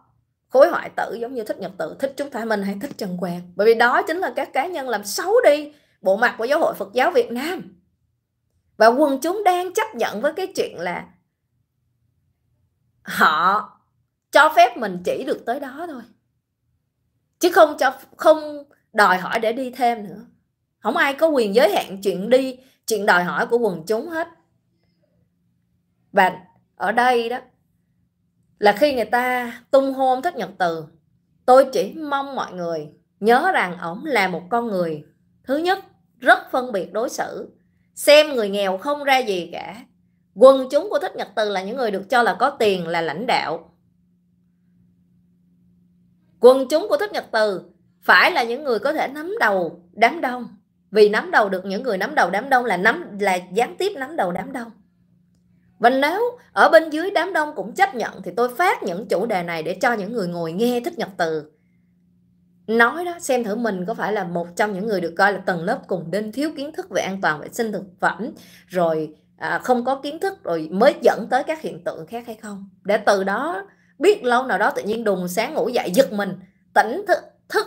khối hoại tử giống như thích nhật Từ, thích chúng ta Minh hay thích trần quang bởi vì đó chính là các cá nhân làm xấu đi bộ mặt của giáo hội phật giáo việt nam và quần chúng đang chấp nhận với cái chuyện là họ cho phép mình chỉ được tới đó thôi chứ không cho không đòi hỏi để đi thêm nữa không ai có quyền giới hạn chuyện đi chuyện đòi hỏi của quần chúng hết và ở đây đó là khi người ta tung hôn thích nhật từ tôi chỉ mong mọi người nhớ rằng ổng là một con người thứ nhất rất phân biệt đối xử xem người nghèo không ra gì cả quần chúng của thích nhật từ là những người được cho là có tiền là lãnh đạo quần chúng của thích nhật từ phải là những người có thể nắm đầu đám đông vì nắm đầu được những người nắm đầu đám đông là nắm là gián tiếp nắm đầu đám đông và nếu ở bên dưới đám đông cũng chấp nhận thì tôi phát những chủ đề này để cho những người ngồi nghe thích nhật từ nói đó xem thử mình có phải là một trong những người được coi là tầng lớp cùng đinh thiếu kiến thức về an toàn vệ sinh thực phẩm rồi à, không có kiến thức rồi mới dẫn tới các hiện tượng khác hay không để từ đó biết lâu nào đó tự nhiên đùng sáng ngủ dậy giật mình tỉnh thức, thức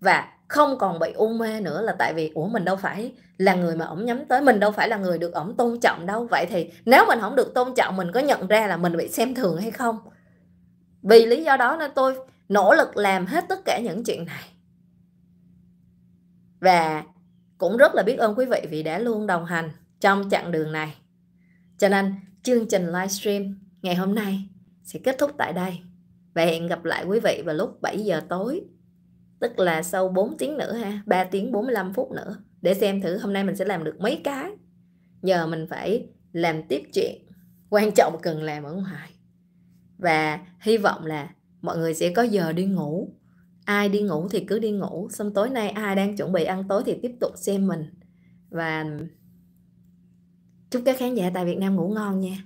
và không còn bị u mê nữa là tại vì ủa mình đâu phải là người mà ổng nhắm tới mình đâu phải là người được ổng tôn trọng đâu vậy thì nếu mình không được tôn trọng mình có nhận ra là mình bị xem thường hay không vì lý do đó nên tôi nỗ lực làm hết tất cả những chuyện này và cũng rất là biết ơn quý vị vì đã luôn đồng hành trong chặng đường này cho nên chương trình livestream ngày hôm nay sẽ kết thúc tại đây và hẹn gặp lại quý vị vào lúc 7 giờ tối tức là sau 4 tiếng nữa ha 3 tiếng 45 phút nữa để xem thử hôm nay mình sẽ làm được mấy cái nhờ mình phải làm tiếp chuyện quan trọng cần làm ở ngoài và hy vọng là mọi người sẽ có giờ đi ngủ ai đi ngủ thì cứ đi ngủ xong tối nay ai đang chuẩn bị ăn tối thì tiếp tục xem mình và chúc các khán giả tại Việt Nam ngủ ngon nha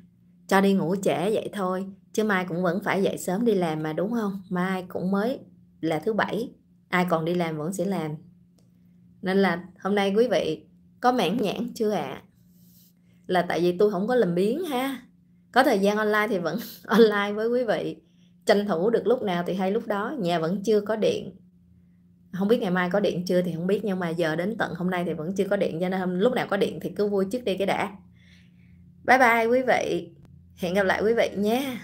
cho đi ngủ trễ vậy thôi chứ mai cũng vẫn phải dậy sớm đi làm mà đúng không mai cũng mới là thứ bảy ai còn đi làm vẫn sẽ làm nên là hôm nay quý vị có mãn nhãn chưa ạ à? là tại vì tôi không có làm biến ha có thời gian online thì vẫn online với quý vị tranh thủ được lúc nào thì hay lúc đó nhà vẫn chưa có điện không biết ngày mai có điện chưa thì không biết nhưng mà giờ đến tận hôm nay thì vẫn chưa có điện cho nên lúc nào có điện thì cứ vui trước đi cái đã bye bye quý vị hẹn gặp lại quý vị nhé